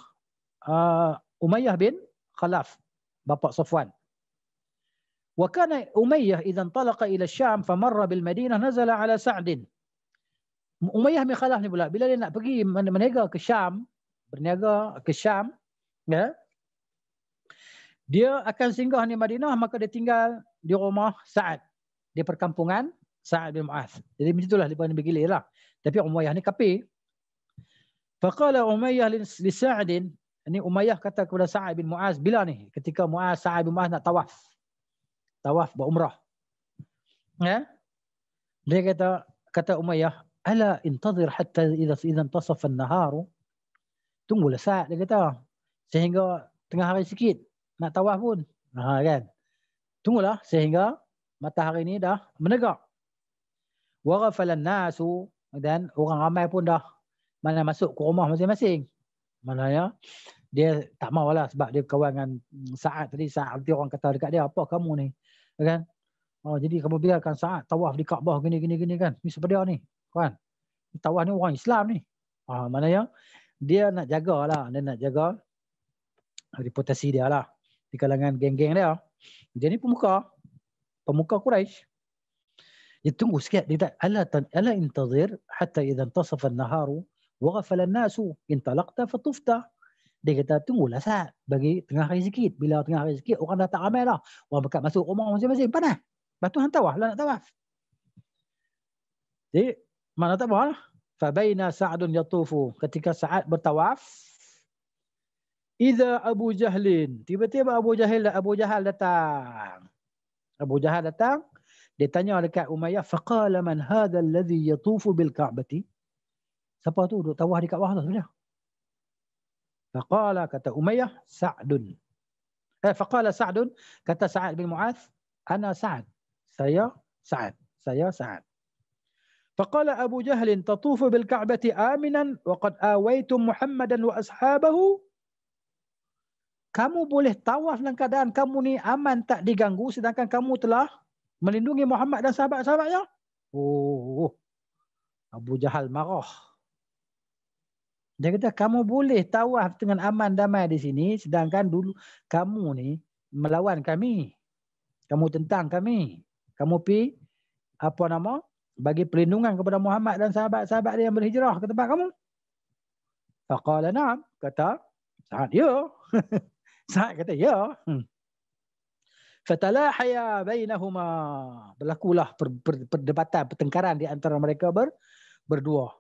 uh, Umayyah bin Khalaf, bapa Sufwan. Wa kana Umayyah idzan talaqa ila Syam fa marra bil Madinah nazala ala Sa'd. Umayyah bin Khalaf ni pula bila dia nak pergi meniaga ke Syam, berniaga ke Syam, ya. Yeah, dia akan singgah di Madinah maka dia tinggal di rumah Sa'ad. Di perkampungan Sa'ad bin Mu'az. Jadi macam itulah dia pun lah. Tapi Umayyah ni kapi. Faqala Umayyah li Sa'ad ini Umayyah kata kepada Sa'ad bin Mu'az bila ni ketika Mu'az Sa'ad bin Mu'az nak tawaf. Tawaf buat umrah. Ya. Dia kata kata Umayyah, "Ala intazir hatta idza idza tasafa naharu Tunggulah Sa'ad dia kata. Sehingga tengah hari sikit nak tawaf pun. Ha kan. Tunggulah sehingga matahari ini dah menegak. Wa ghafalan nasu dan orang ramai pun dah mana masuk ke rumah masing-masing. ya? dia tak mau lah sebab dia kawan dengan Sa'ad tadi. Sa'ad dia orang kata dekat dia apa kamu ni. Kan? Oh, jadi kamu biarkan Sa'ad tawaf di Kaabah gini-gini gini kan. Ini sebab ni. Kan? Tawaf ni orang Islam ni. mana ah, maknanya dia nak jaga lah, Dia nak jaga reputasi dia lah di kalangan geng-geng dia. Dia ni pemuka. Pemuka Quraisy. Dia tunggu sikit. Dia tak, ala, tan, ala intazir hatta idha antasafa naharu wa ghafala nasu intalaqta fatufta. Dia kata lah saat bagi tengah hari sikit. Bila tengah hari sikit orang dah tak ramai dah. Orang dekat masuk rumah masing-masing. Panas. Batu hang tahu, lah nak tawaf. Jadi mana tahu? apa lah. Fabaina sa'adun yatufu. Ketika saat bertawaf. Iza Abu Jahlin. Tiba-tiba Abu Jahil Abu Jahal datang. Abu Jahal datang, dia tanya dekat Umayyah, faqala man hadha alladhi yatufu bil Ka'bati? Siapa tu Duduk tawah di Ka'bah tu sebenarnya? Faqala kata Umayyah, Sa'dun. Eh, faqala Sa'dun, kata Sa'ad bin Mu'ath, ana Sa'ad. Saya Sa'ad. Saya Sa'ad. فقال أبو جهل تطوف بالكعبة آمنا وقد آويتم محمدا وأصحابه kamu boleh tawaf dalam keadaan kamu ni aman tak diganggu sedangkan kamu telah melindungi Muhammad dan sahabat-sahabatnya. Oh, Abu Jahal marah. Dia kata kamu boleh tawaf dengan aman damai di sini sedangkan dulu kamu ni melawan kami. Kamu tentang kami. Kamu pi apa nama? Bagi perlindungan kepada Muhammad dan sahabat-sahabat dia yang berhijrah ke tempat kamu. Faqala na'am kata Sa'ad ya. Sa'ad kata, ya. Hmm. Fatalahaya bainahuma. Berlakulah perdebatan, pertengkaran di antara mereka ber, berdua.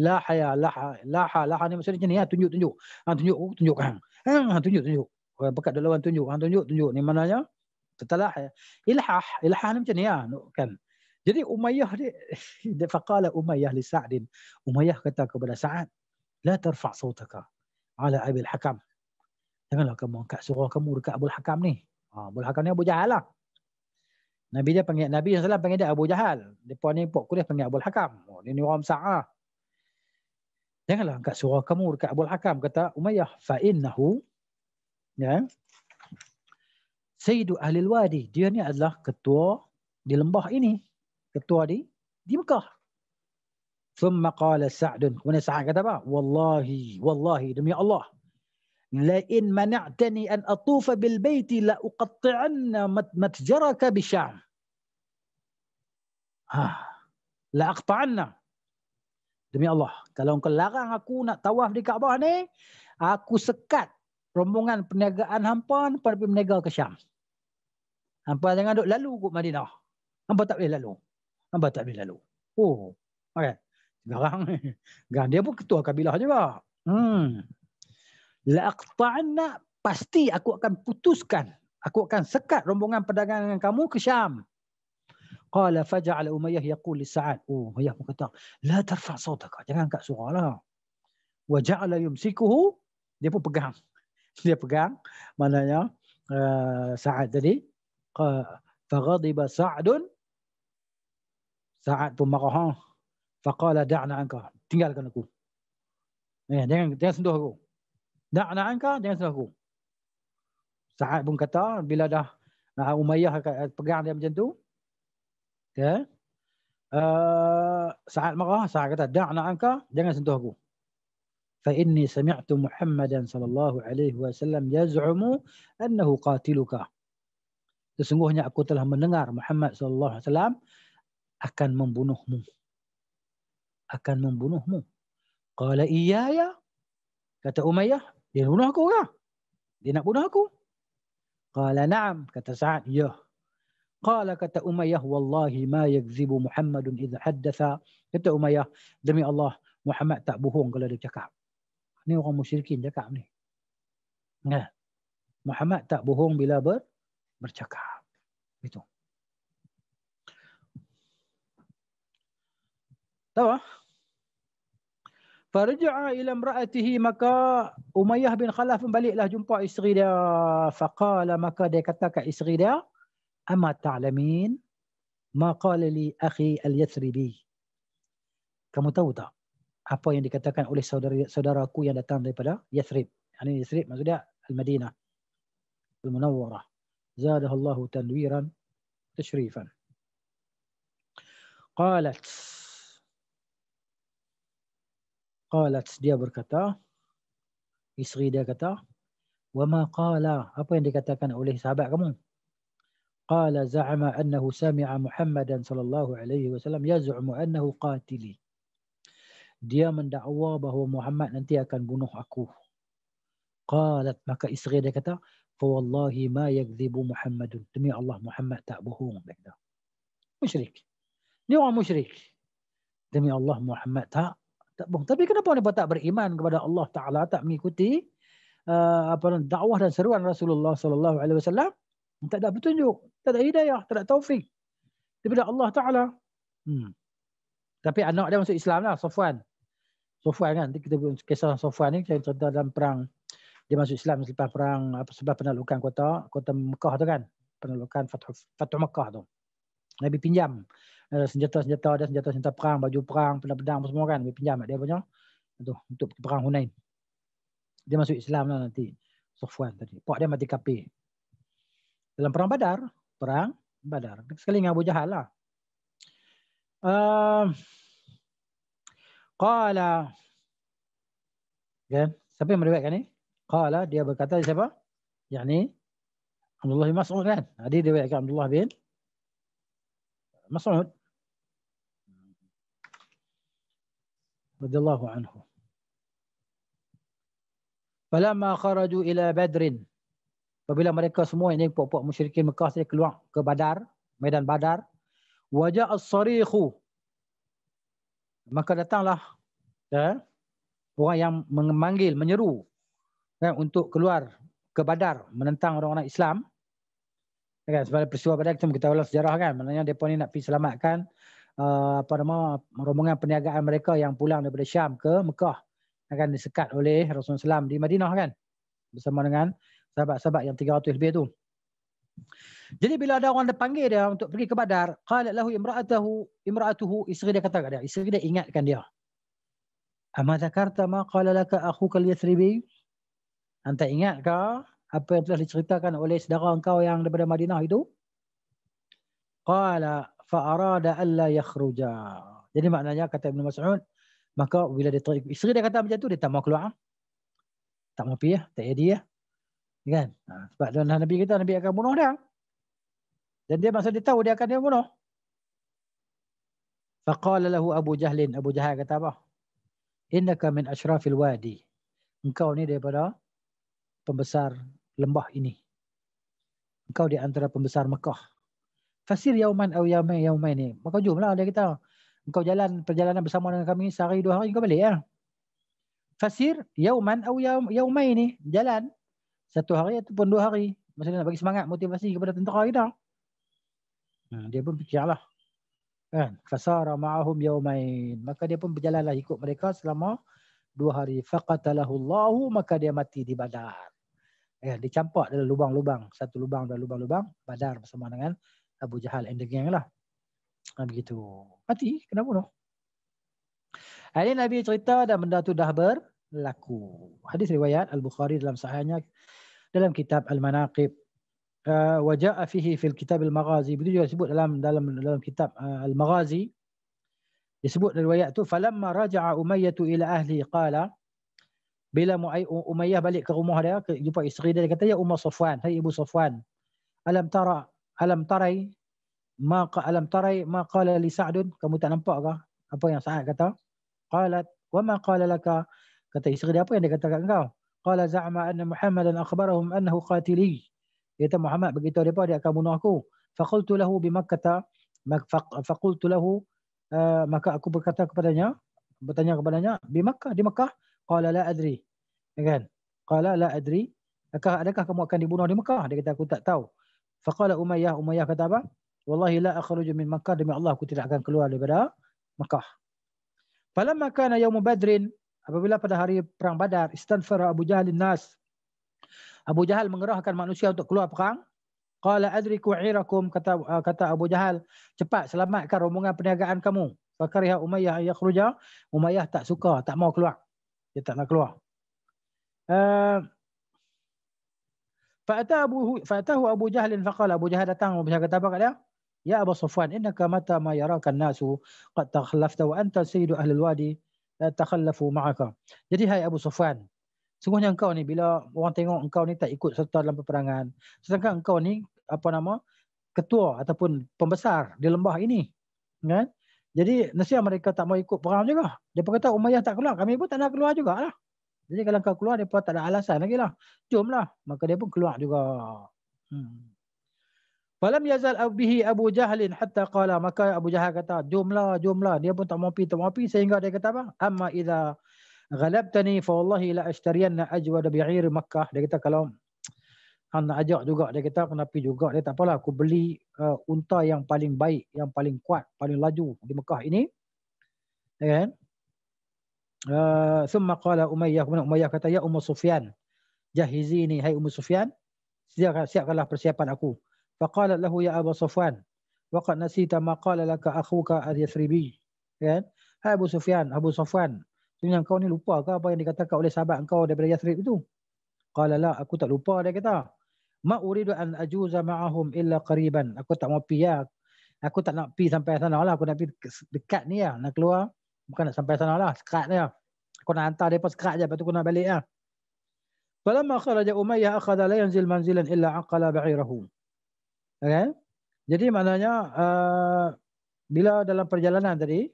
Lahaya, laha, laha, laha ni maksudnya macam ni. Ha, tunjuk, tunjuk. Ha, tunjuk, oh, tunjuk. Ha. Ha, ha, tunjuk, tunjuk. Ha, orang pekat dia lawan tunjuk. Ha, tunjuk, tunjuk. Ni mananya? Fatalah. Ya. Ilhah. Ilhah ni macam ni. Ha, kan. Jadi Umayyah ni. Dia faqala Umayyah li Sa'din. Umayyah kata kepada Sa'ad. La terfa' sautaka. Ala abil hakam. Janganlah kamu angkat surah kamu dekat Abu Hakam ni. Ha, Abu Hakam ni Abu Jahal lah. Nabi dia panggil Nabi SAW panggil dia Abu Jahal. Depa ni pok kuliah panggil Abu Hakam. Oh, ni ni orang besar lah. Janganlah angkat surah kamu dekat Abu Hakam kata Umayyah fa innahu ya. Sayyidu ahli wadi. Dia ni adalah ketua di lembah ini. Ketua di di Mekah. Thumma qala Sa'd. Kemudian Sa'd kata apa? Wallahi, wallahi demi Allah. Lain mana'tani an atufa bil baiti la uqatti'anna matjaraka bi sya'm. Ha. La aqta'anna. Demi Allah, kalau engkau larang aku nak tawaf di Kaabah ni, aku sekat rombongan perniagaan hampa pada pergi berniaga ke Syam. Hampa jangan duk lalu ke Madinah. Hampa tak boleh lalu. Hampa tak boleh lalu. Oh, okay. Garang ni. dia pun ketua kabilah juga. Hmm laqta'anna pasti aku akan putuskan aku akan sekat rombongan perdagangan kamu ke Syam qala faja'ala umayyah yaqul li sa'ad oh umayyah berkata la tarfa' sawtaka jangan angkat suaralah wa ja'ala yumsikuhu dia pun pegang dia pegang maknanya uh, sa'ad tadi faghadiba sa'dun sa'ad pun marah faqala da'na anka tinggalkan aku eh jangan jangan sentuh aku Dah anak-anak kau jangan suruh aku. Sa'ad pun kata bila dah uh, Umayyah eh, pegang dia macam tu. Okay. Ya. Uh, eh, Sa'ad marah. Sa'ad kata dah anak-anak kau jangan sentuh aku. فإني سمعت محمدا sallallahu alaihi عليه وسلم يزعم أنه قاتلك Sesungguhnya aku telah mendengar Muhammad sallallahu SAW akan membunuhmu. Akan membunuhmu. Kata Umayyah. Dia bunuh aku lah. Dia nak bunuh aku. Qala na'am. Kata Sa'ad. Ya. Qala kata Umayyah. Wallahi ma yakzibu Muhammadun idha haddatha. Kata Umayyah. Demi Allah. Muhammad tak bohong kalau dia cakap. Ni orang musyrikin cakap ni. Nah. Ya. Muhammad tak bohong bila ber, bercakap. Itu. Tahu ah? Farja'a ila imra'atihi maka Umayyah bin Khalaf baliklah jumpa isteri dia. فقال مكا dia kata kat isteri dia, "Ama ta'lamin ma qala li akhi al Kamu tahu tak apa yang dikatakan oleh saudara saudaraku yang datang daripada Yathrib? Yani Yathrib maksudnya Al-Madinah Al-Munawwarah. Zadahallahu tanwiran tashrifan. Qalat qalat dia berkata isteri dia kata wama qala apa yang dikatakan oleh sahabat kamu qala za'ama annahu sami'a muhammadan sallallahu alaihi wasallam yaz'umu annahu qatili dia mendakwa bahawa muhammad nanti akan bunuh aku qalat maka isteri dia kata fa wallahi ma yakdhibu muhammadun demi allah muhammad tak bohong dia kata musyrik dia orang musyrik demi allah muhammad tak tak bohong. Tapi kenapa mereka tak beriman kepada Allah Taala, tak mengikuti uh, apa dakwah dan seruan Rasulullah Sallallahu Alaihi Wasallam? Tak ada petunjuk, tak ada hidayah, tak ada taufik daripada Allah Taala. Hmm. Tapi anak dia masuk Islam lah, Sofwan. Sofwan kan, kita buat kisah Sofwan ni, saya cerita dalam perang. Dia masuk Islam selepas perang, apa sebab penaklukan kota, kota Mekah tu kan. penaklukan Fatuh, Fatuh Mekah tu. Nabi pinjam senjata-senjata ada senjata-senjata perang, baju perang, pedang-pedang semua kan dia pinjam dia punya tu untuk perang Hunain. Dia masuk Islam lah nanti. Sofwan tadi. Pak dia mati kapi. Dalam perang Badar, perang Badar. Sekali dengan Abu Jahal lah. Um, kan? Okay. Siapa yang meriwayatkan ni? Qala dia berkata siapa? Yang ni Abdullah bin Mas'ud kan? Hadis dia berkata Abdullah bin Mas'ud. رضي anhu. عنه فلما ila إلى بدر Apabila mereka semua ini puak-puak musyrikin Mekah saja keluar ke Badar, medan Badar, wajah as-sarihu. Maka datanglah ya, orang yang memanggil, menyeru ya, untuk keluar ke Badar menentang orang-orang Islam. Ya, kan, sebab peristiwa Badar kita kita tahu lah sejarah kan. Maknanya mereka ni nak pergi selamatkan Ah, apa nama rombongan perniagaan mereka yang pulang daripada Syam ke Mekah akan disekat oleh Rasulullah SAW di Madinah kan bersama dengan sahabat-sahabat yang 300 lebih tu. Jadi bila ada orang dipanggil dia untuk pergi ke Badar, qalat lahu imra'atuhu imra'atuhu isteri dia kata kepada dia, isteri dia ingatkan dia. Amma zakarta ma qala laka akhuka al-Yathribi? Anta ingat ke apa yang telah diceritakan oleh saudara engkau yang daripada Madinah itu? Qala fa arada alla yakhruja. Jadi maknanya kata Ibn Mas'ud, maka bila dia tarik isteri dia kata macam tu dia tak mau keluar. Tak mau pergi tak jadi ya. Kan? Ha, sebab dia Nabi kita Nabi akan bunuh dia. Dan dia masa dia tahu dia akan dia bunuh. Faqala lahu Abu Jahlin, Abu Jahal kata apa? Innaka min ashrafil wadi. Engkau ni daripada pembesar lembah ini. Engkau di antara pembesar Mekah. Fasir yauman au oh, yaumai yaumai ni. Maka jomlah dia kata. Engkau jalan perjalanan bersama dengan kami sehari dua hari kau balik ya. Fasir yauman oh, au yaumai ni. Jalan satu hari ataupun dua hari. Maksudnya nak bagi semangat motivasi kepada tentera kita. Ha, dia pun fikirlah. Kan? Fasara ma'ahum yaumain. Maka dia pun berjalanlah ikut mereka selama dua hari. Faqatalahu Allahu maka dia mati di badar. Ya, eh, dicampak dalam lubang-lubang. Satu lubang dan lubang-lubang. Badar bersama dengan Abu Jahal and the gang lah. Ha, begitu. Mati. Kena bunuh. Hari ini Nabi cerita dan benda tu dah berlaku. Hadis riwayat Al-Bukhari dalam sahihnya dalam kitab Al-Manaqib. Uh, ha, Waja'a fihi fil kitab Al-Maghazi. Begitu juga disebut dalam dalam dalam kitab uh, Al-Maghazi. Disebut dari riwayat tu. Falamma raja'a Umayyatu ila ahli qala. Bila Umayyah balik ke rumah dia. jumpa isteri dia. Dia kata ya Umar Sofwan. Hai Ibu Sofwan. Alam tara alam tarai ma alam tarai ma qala li sa'dun kamu tak nampak ke apa yang sa'ad kata qalat wa ma qala laka kata isteri dia apa yang dia kata kat engkau qala za'ama anna muhammadan akhbarahum annahu qatili kata muhammad begitu depa dia akan bunuh aku faqultu lahu bi makkah faqultu lahu eh, maka aku berkata kepadanya bertanya kepadanya Di makkah di makkah qala la adri kan qala la adri Adakah, adakah kamu akan dibunuh di Makkah? Dia kata aku tak tahu. Faqala Umayyah, Umayyah kata apa? Wallahi la akhruju min Makkah demi Allah aku tidak akan keluar daripada Makkah. Pada maka na yaum Badrin apabila pada hari perang Badar istanfara Abu Jahal nas Abu Jahal mengerahkan manusia untuk keluar perang. Qala adriku irakum kata uh, kata Abu Jahal cepat selamatkan rombongan perniagaan kamu. Fakariha Umayyah ya khruja Umayyah tak suka tak mau keluar. Dia tak nak keluar. Uh, Fa'ata Abu fa'atahu Abu Jahal faqala Abu Jahal datang Abu Jahal kata apa kat dia? Ya Abu Sufwan innaka mata ma yaraka an-nasu qad takhallafta wa anta sayyidu ahli al-wadi takhallafu ma'aka. Jadi hai Abu Sufwan, sungguhnya engkau ni bila orang tengok engkau ni tak ikut serta dalam peperangan, sedangkan engkau ni apa nama? ketua ataupun pembesar di lembah ini. Kan? Jadi nasihat mereka tak mau ikut perang juga. Dia kata Umayyah tak keluar, kami pun tak nak keluar juga jadi kalau kau keluar, mereka tak ada alasan lagi lah. Jomlah. Maka dia pun keluar juga. Hmm. Falam yazal abihi Abu Jahalin hatta qala. Maka Abu Jahal kata, jomlah, jomlah. Dia pun tak mau pergi, tak mau pergi. Sehingga dia kata apa? Amma idha ghalabtani fa wallahi la ashtarianna ajwada bi'ir Makkah. Dia kata kalau Han nak ajak juga. Dia kata aku nak pergi juga. Dia tak apalah. Aku beli uh, unta yang paling baik. Yang paling kuat. Paling laju di Mekah ini. Ya kan? Okay. Ah, summa qala Umayyah bin Umayyah kata ya Ummu Sufyan jahizi ni hai Ummu Sufyan siapkan siapkanlah persiapan aku faqala lahu ya Abu Sufyan waqad nasita ma qala laka akhuka al-Yathribi kan hai Abu Sufyan Abu Sufyan sebenarnya kau ni lupa ke apa yang dikatakan oleh sahabat kau daripada Yathrib itu qala la aku tak lupa dia kata ma uridu an ajuza ma'ahum illa qariban aku tak mau pi ya. aku tak nak pi sampai sana lah aku nak pi dekat ni ya. nak keluar Bukan nak sampai sana lah. Skrat dia. Aku nak hantar mereka skrat je. Lepas tu aku nak balik lah. Falamma kharaja Umayyah akhada la yanzil manzilan illa aqala ba'irahu. Okay? Jadi maknanya uh, bila dalam perjalanan tadi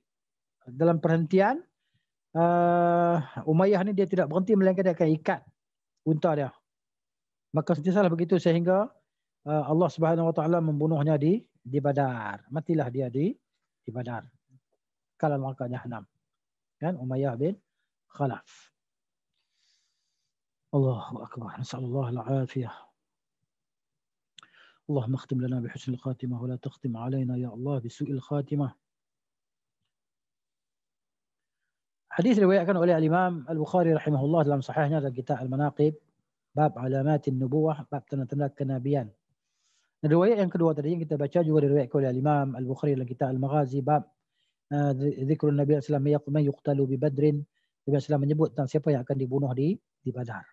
dalam perhentian uh, Umayyah ni dia tidak berhenti melainkan dia akan ikat unta dia. Maka sentiasa lah begitu sehingga uh, Allah Subhanahu Wa Taala membunuhnya di di Badar. Matilah dia di di Badar. كلام مرقى جهنم كان أمياه بن خلف الله أكبر نسأل الله العافية اللهم اختم لنا بحسن الخاتمة ولا تختم علينا يا الله بسوء الخاتمة حديث الرواية كان عليه الإمام البخاري رحمه الله لم صحيحنا هذا قتاء المناقب باب علامات النبوة باب تنتنا كنابيان الرواية yang kedua tadi yang kita baca juga dari riwayat oleh Imam Ah, zikrun Nabi sallallahu alaihi wasallam yaqtalu bi Badrin. Nabi sallallahu menyebut tentang siapa yang akan dibunuh di di Badar.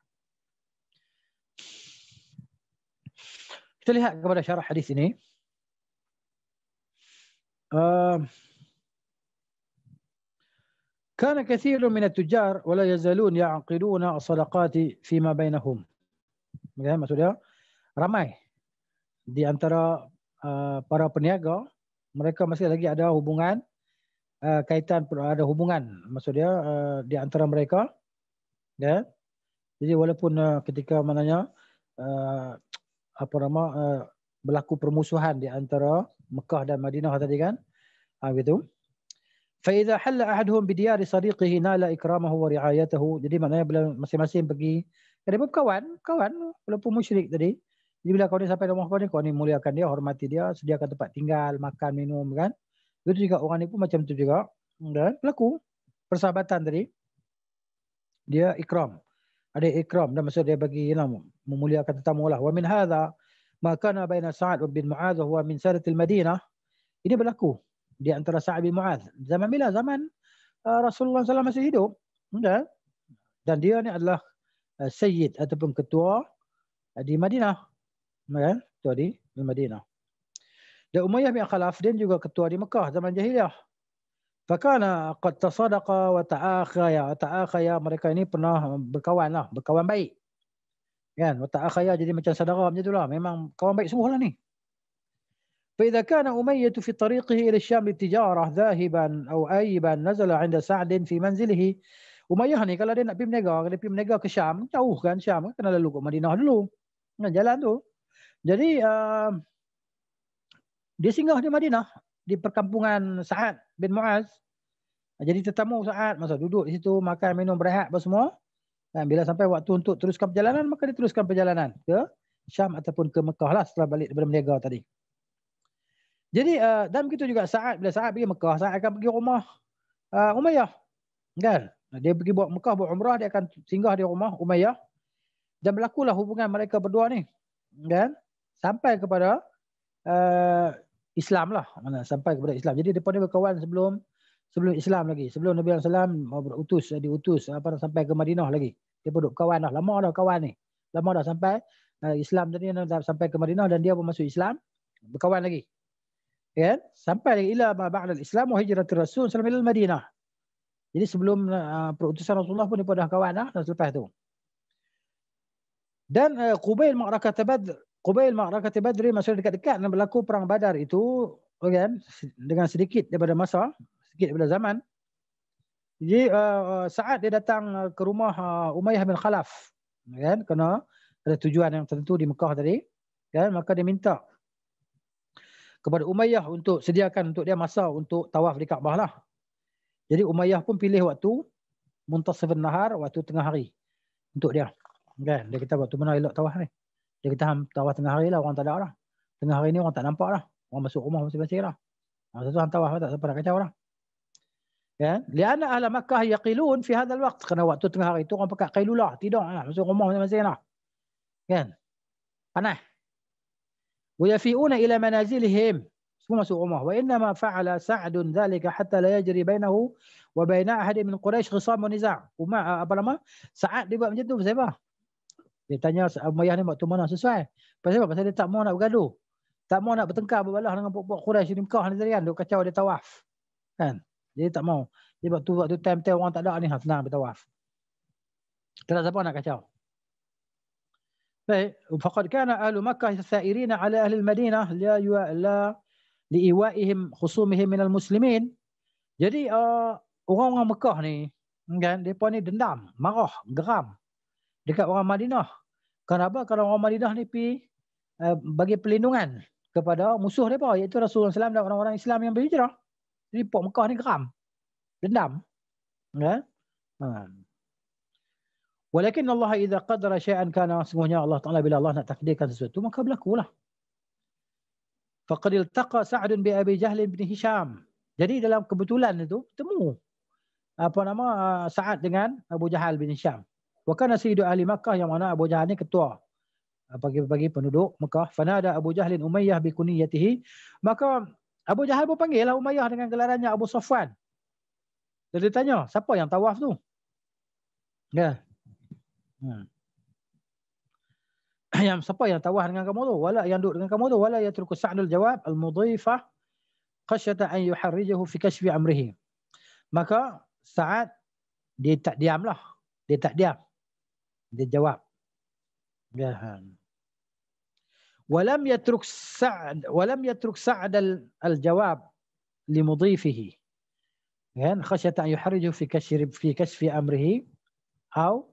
Kita lihat kepada syarah hadis ini. Um, كان كثير من التجار ولا يزالون يعقدون الصدقات فيما بينهم. Maksudnya, maksudnya ramai di antara uh, para peniaga mereka masih lagi ada hubungan uh, kaitan ada hubungan maksud dia uh, di antara mereka ya yeah. jadi walaupun uh, ketika mananya uh, apa nama uh, berlaku permusuhan di antara Mekah dan Madinah tadi kan ha gitu fa idza halla ahaduhum bi diyari sadiqihi nala ikramahu wa ri'ayatahu jadi maknanya bila masing-masing pergi kerana ya, pun kawan, kawan walaupun musyrik tadi. Jadi bila kau ni sampai rumah kau ni, kau ni muliakan dia, hormati dia, sediakan tempat tinggal, makan, minum kan. Begitu juga orang ni pun macam tu juga. Dan pelaku persahabatan tadi. Dia ikram. Ada ikram. Dan maksud dia bagi ilham. Memuliakan tetamu lah. Wa min hadha. Maka na baina Sa'ad bin Mu'adh. Wa min saratil Madinah. Ini berlaku. Di antara Sa'ad bin Mu'adh. Zaman bila? Zaman uh, Rasulullah SAW masih hidup. Dan, dan dia ni adalah uh, Sayyid ataupun ketua uh, di Madinah. Kan? Ketua di Madinah. Dan Umayyah bin Khalaf dia juga ketua di Mekah zaman jahiliyah. Fakana qad tasadaqa wa ta'akhaya. Ta'akhaya mereka ini pernah berkawan lah. Berkawan baik. Kan? Wa ta'akhaya jadi macam sadara macam itulah. Memang kawan baik semua lah ni. فإذا Umayyah أمية في طريقه إلى الشام للتجارة ذاهبا أو آيبا نزل عند سعد في منزله Umayyah ni kalau dia nak pergi berniaga kalau dia pergi berniaga ke Syam tahu kan Syam kan? kena lalu ke Madinah dulu kan jalan tu jadi uh, dia singgah di Madinah di perkampungan Sa'ad bin Muaz. Jadi tetamu Sa'ad masa duduk di situ makan minum berehat apa semua. Dan bila sampai waktu untuk teruskan perjalanan maka dia teruskan perjalanan ke Syam ataupun ke Mekah lah setelah balik daripada Meniaga tadi. Jadi uh, dan begitu juga Sa'ad bila Sa'ad pergi Mekah, Sa'ad akan pergi rumah uh, Umayyah. Kan? Dia pergi buat Mekah buat umrah dia akan singgah di rumah Umayyah. Dan berlakulah hubungan mereka berdua ni. Kan? Sampai kepada eh, Islam lah mana sampai kepada Islam. Jadi depa ni berkawan sebelum sebelum Islam lagi. Sebelum Nabi Sallam berutus diutus apa sampai ke Madinah lagi. Dia duduk kawan dah lama dah kawan ni. Lama dah sampai eh, Islam tadi dah sampai ke Madinah dan dia pun masuk Islam berkawan lagi. Kan? Ya, yeah? Sampai lagi ila ba'da al-Islam wa hijratur Rasul sallallahu alaihi Madinah. Jadi sebelum uh, perutusan Rasulullah pun dia pun dah kawan lah dah dan selepas tu. Dan uh, eh, Qubail Ma'rakah Tabadr Qubail Ma'raka Badri maksudnya dekat-dekat dengan berlaku perang Badar itu kan dengan sedikit daripada masa sedikit daripada zaman jadi uh, saat dia datang eh, ke rumah uh, Umayyah bin Khalaf kan kerana ada tujuan yang tertentu di Mekah tadi kan maka dia minta kepada Umayyah untuk sediakan untuk dia masa untuk tawaf di Kaabah lah. Jadi Umayyah pun pilih waktu muntah sebenar waktu tengah hari untuk dia. Kan dia kata waktu mana elok tawaf ni. Eh? dia kata hang tawaf tengah hari lah orang tak ada lah. Tengah hari ni orang tak nampak lah. Orang masuk rumah masing-masing lah. Masa ha, tu hang tawaf tak sempat nak kacau lah. Ya, lianna ahli Makkah yaqilun fi hadzal waqt kerana waktu tengah hari tu orang pakai qailulah, tidur lah. Ha, masuk rumah masing-masing lah. Kan? Panas. Wa yafiuna ila manazilihim. Semua masuk rumah. Wa inna ma fa'ala Sa'd dhalika hatta la yajri bainahu wa bain ahadi min Quraisy khisam wa niza'. Uma apa nama? Sa'ad dia buat macam tu sebab apa? Dia tanya Umayyah ah, ni tu mana sesuai. Pasal apa? Pasal dia tak mau nak bergaduh. Tak mau nak bertengkar berbalah dengan puak-puak Quraisy di Mekah ni kan. Dia kacau dia tawaf. Kan? Jadi tak mau. Dia waktu waktu time time orang tak ada ni ha senang bertawaf. Tak siapa nak kacau. Baik, faqad kana ahli Makkah sa'irina ala ahli Madinah la yu'a la liiwaihim khusumihim minal muslimin. Jadi uh, orang-orang Mekah ni kan depa ni dendam, marah, geram dekat orang Madinah. Kenapa? Kerana orang Madinah ni pi uh, bagi perlindungan kepada musuh mereka iaitu Rasulullah SAW dan orang-orang Islam yang berhijrah. Jadi Port Mekah ni geram. Dendam. Ya. Ha. Walakin Allah idza qadara syai'an kana sungguhnya Allah Taala bila Allah nak takdirkan sesuatu maka berlakulah. Faqad iltaqa Sa'd bi Abi Jahl bin Hisham. Jadi dalam kebetulan itu temu apa nama eh, Sa'ad dengan Abu Jahal bin Hisham. Wakan Sayyidu Ahli Makkah yang mana Abu Jahal ni ketua ah, bagi bagi penduduk Makkah. Fana ada Abu Jahal Umayyah bi kunyatihi. Maka Abu Jahal pun panggil lah Umayyah dengan gelarannya Abu Sofwan. Dia tanya, siapa yang tawaf tu? Ya. Hmm. Yang siapa yang tawaf dengan kamu tu? Wala yang duduk dengan kamu tu, wala ya turku sa'nul jawab al-mudhifah khashyata an yuharrijahu fi kashfi amrihi. Maka saat dia tak diamlah. Dia tak diam. Dia jawab. Ya. Ha. Walam yatruk sa'ad walam yatruk sa'ad al-jawab li mudhifihi. Kan khasyata an yuharriju fi kashrib fi kashfi amrihi au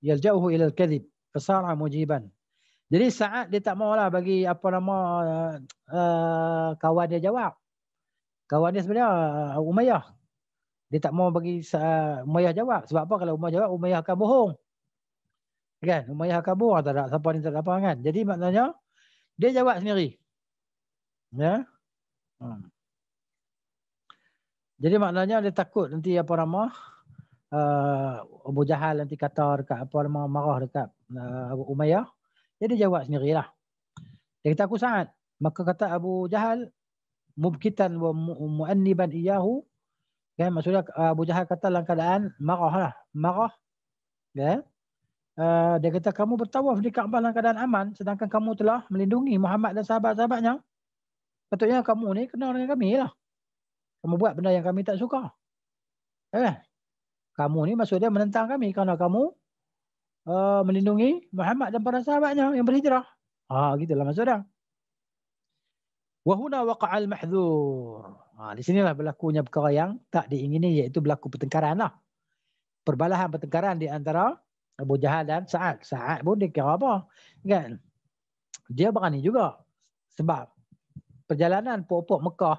yalja'uhu ila al-kadhib fa sara mujiban. Jadi saat dia tak maulah bagi apa nama uh, kawan dia jawab. Kawan dia sebenarnya eh, Umayyah. Dia tak mau bagi Umayyah jawab. Sebab apa kalau Umayyah jawab, Umayyah akan bohong. Kan? Umayyah kabur tak ada. Siapa ni tak ada apa kan? Jadi maknanya dia jawab sendiri. Ya. Hmm. Jadi maknanya dia takut nanti apa nama uh, Abu Jahal nanti kata dekat apa nama marah dekat Abu uh, Umayyah. Jadi dia jawab sendirilah. Dia kata aku sangat. Maka kata Abu Jahal mubkitan wa mu'anniban iyahu kan maksudnya uh, Abu Jahal kata dalam keadaan marah lah ya? marah kan Eh, dia kata kamu bertawaf di Kaabah dalam keadaan aman sedangkan kamu telah melindungi Muhammad dan sahabat-sahabatnya. Patutnya kamu ni kenal dengan kami lah. Kamu buat benda yang kami tak suka. Eh, kamu ni maksudnya menentang kami kerana kamu uh, melindungi Muhammad dan para sahabatnya yang berhijrah. Ah, gitulah maksudnya. Wahuna waqa'al mahzur. Ha, di sinilah berlakunya perkara yang tak diingini iaitu berlaku pertengkaran lah. Perbalahan pertengkaran di antara Abu Jahal dan Sa'ad. Sa'ad pun dia kira apa. Kan? Dia berani juga. Sebab perjalanan puak-puak Mekah.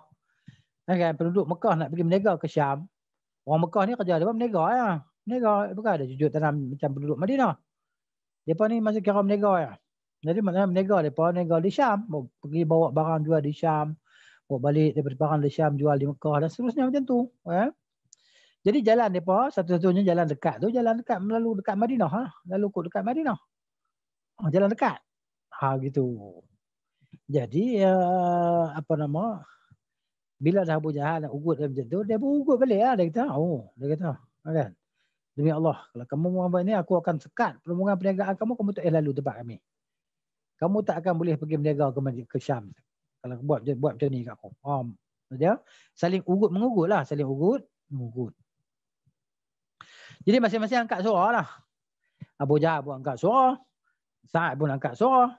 Kan? kan? Penduduk Mekah nak pergi menegar ke Syam. Orang Mekah ni kerja dia menegar. Ya. Menegar. Bukan ada jujur tanam macam penduduk Madinah. Mereka ni masih kira menegar. Ya. Jadi maknanya menegar mereka. Menegar di Syam. Pergi bawa barang jual di Syam. Bawa balik daripada barang di Syam. Jual di Mekah dan seterusnya macam tu. Ya. Eh? Jadi jalan depa satu-satunya jalan dekat tu jalan dekat melalu dekat Madinah lah. Lalu kok dekat Madinah. Ha, jalan dekat. Ha gitu. Jadi uh, apa nama bila dah Abu Jahal nak ugut dia macam tu, dia pun ugut balik ha? Dia kata, oh. Dia kata, kan? Demi Allah, kalau kamu buat ni, aku akan sekat perhubungan perniagaan kamu, kamu tak boleh lalu tempat kami. Kamu tak akan boleh pergi berniaga ke, ke Syam. Kalau buat, buat macam ni kat aku. Faham? Dia saling ugut-mengugut lah. Saling ugut, mengugut. Jadi masing-masing angkat suara lah. Abu Jahal pun angkat suara. Sa'ad pun angkat suara.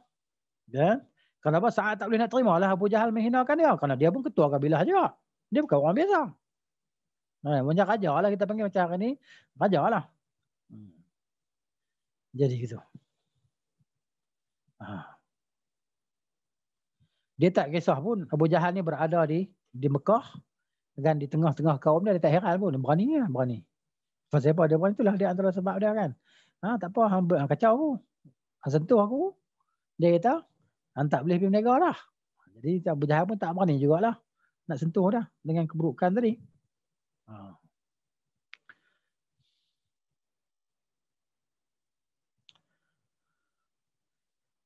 Ya. Kenapa Sa'ad tak boleh nak terima lah Abu Jahal menghinakan dia. Kerana dia pun ketua kabilah juga. Dia bukan orang biasa. Nah, ha, macam raja lah kita panggil macam hari ni. Raja lah. Hmm. Jadi gitu. Ha. Dia tak kisah pun Abu Jahal ni berada di di Mekah. kan di tengah-tengah kaum dia, dia tak heran pun. Berani ni berani. Pasal apa dia buat itulah dia antara sebab dia kan. Ha, tak apa, hang ha, kacau aku. Hang sentuh aku. Dia kata, hang tak boleh pergi negara lah. Jadi tak berjahat pun tak berani jugalah nak sentuh dah dengan keburukan tadi. Ha.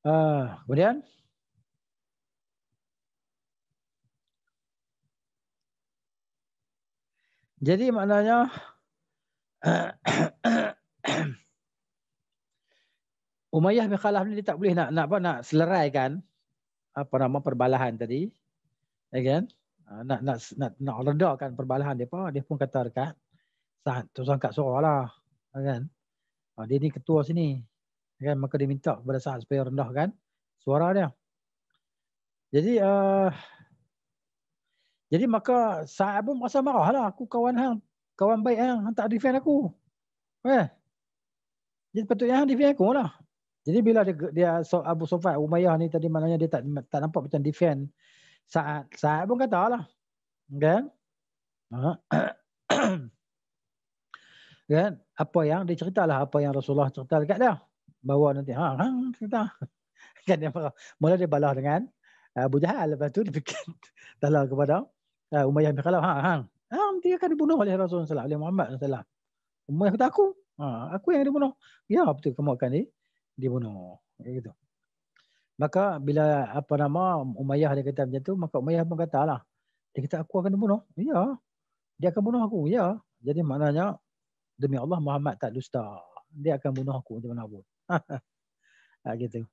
Uh, kemudian jadi maknanya Umayyah bin Khalaf ni tak boleh nak nak apa nak seleraikan apa nama perbalahan tadi. Ya kan? ha, Nak nak nak nak redakan perbalahan depa, dia pun kata dekat saat tu sangkat lah. Ya kan? Ha, dia ni ketua sini. Ya kan? Maka dia minta kepada saat supaya rendahkan suara dia. Jadi uh, jadi maka saat pun rasa marah Aku kawan hang kawan baik yang eh, hantar defend aku. Eh. Jadi patutnya yang eh, defend aku lah. Jadi bila dia, dia Abu Sufai Umayyah ni tadi maknanya dia tak tak nampak macam defend saat saat pun katalah. Kan? Okay. kan? apa yang dia cerita lah, apa yang Rasulullah cerita dekat dia. Bawa nanti ha, ha cerita. kan dia marah. Mula dia balas dengan Abu Jahal lepas tu dia fikir dalam kepada Uh, Umayyah bin Khalaf ha, ha, Ha, nanti akan dibunuh oleh Rasulullah SAW, oleh Muhammad SAW. Umar kata aku. Ha, aku yang dibunuh. Ya, betul kamu akan di, dibunuh. Ya, gitu. Maka bila apa nama Umayyah dia kata macam tu, maka Umayyah pun kata lah. Dia kata aku akan dibunuh. Ya. Dia akan bunuh aku. Ya. Jadi maknanya demi Allah Muhammad tak dusta. Dia akan bunuh aku macam mana pun. ha, gitu.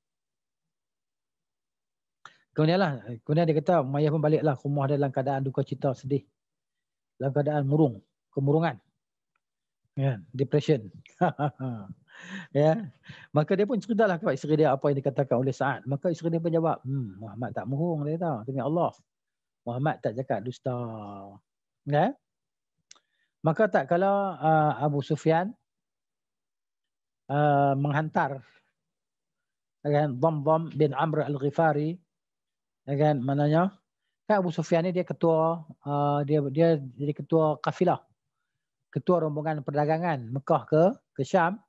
Kemudian lah. Kemudian dia kata Umayyah pun lah. rumah dia dalam keadaan duka cita sedih dalam keadaan murung, kemurungan. Ya, depression. ya. Maka dia pun ceritalah kepada isteri dia apa yang dikatakan oleh Sa'ad. Maka isteri dia pun jawab, hmm, Muhammad tak murung dia tahu. Demi Allah. Muhammad tak cakap dusta. Ya. Maka tak kalau uh, Abu Sufyan uh, menghantar dengan ya bom-bom bin Amr al-Ghifari dengan ya mananya kan Abu Sufyan ni dia ketua uh, dia dia jadi ketua kafilah ketua rombongan perdagangan Mekah ke ke Syam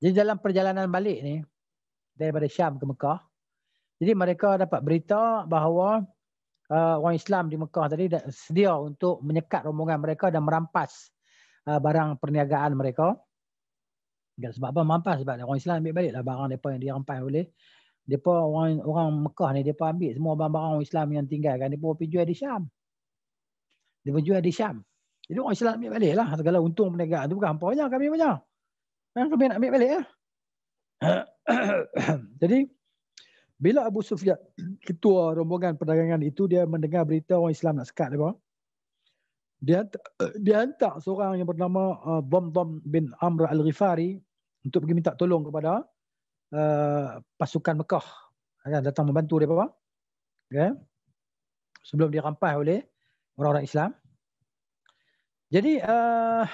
jadi dalam perjalanan balik ni daripada Syam ke Mekah jadi mereka dapat berita bahawa uh, orang Islam di Mekah tadi sedia untuk menyekat rombongan mereka dan merampas uh, barang perniagaan mereka. Dan sebab apa merampas? Sebab orang Islam ambil balik lah barang mereka yang dirampas oleh Depa orang orang Mekah ni depa ambil semua barang-barang Islam yang tinggal kan depa pergi jual di Syam. Depa jual di Syam. Jadi orang Islam ambil balik lah segala untung peniaga tu bukan hampa banyak kami punya. Ha, kan kami nak ambil balik lah. Jadi bila Abu Sufyan ketua rombongan perdagangan itu dia mendengar berita orang Islam nak sekat depa. Dia dia hantar seorang yang bernama uh, Dhamdham bin Amr Al-Ghifari untuk pergi minta tolong kepada Uh, pasukan Mekah ha, kan datang membantu dia apa? Ya. Okay. Sebelum dirampas oleh orang-orang Islam. Jadi uh,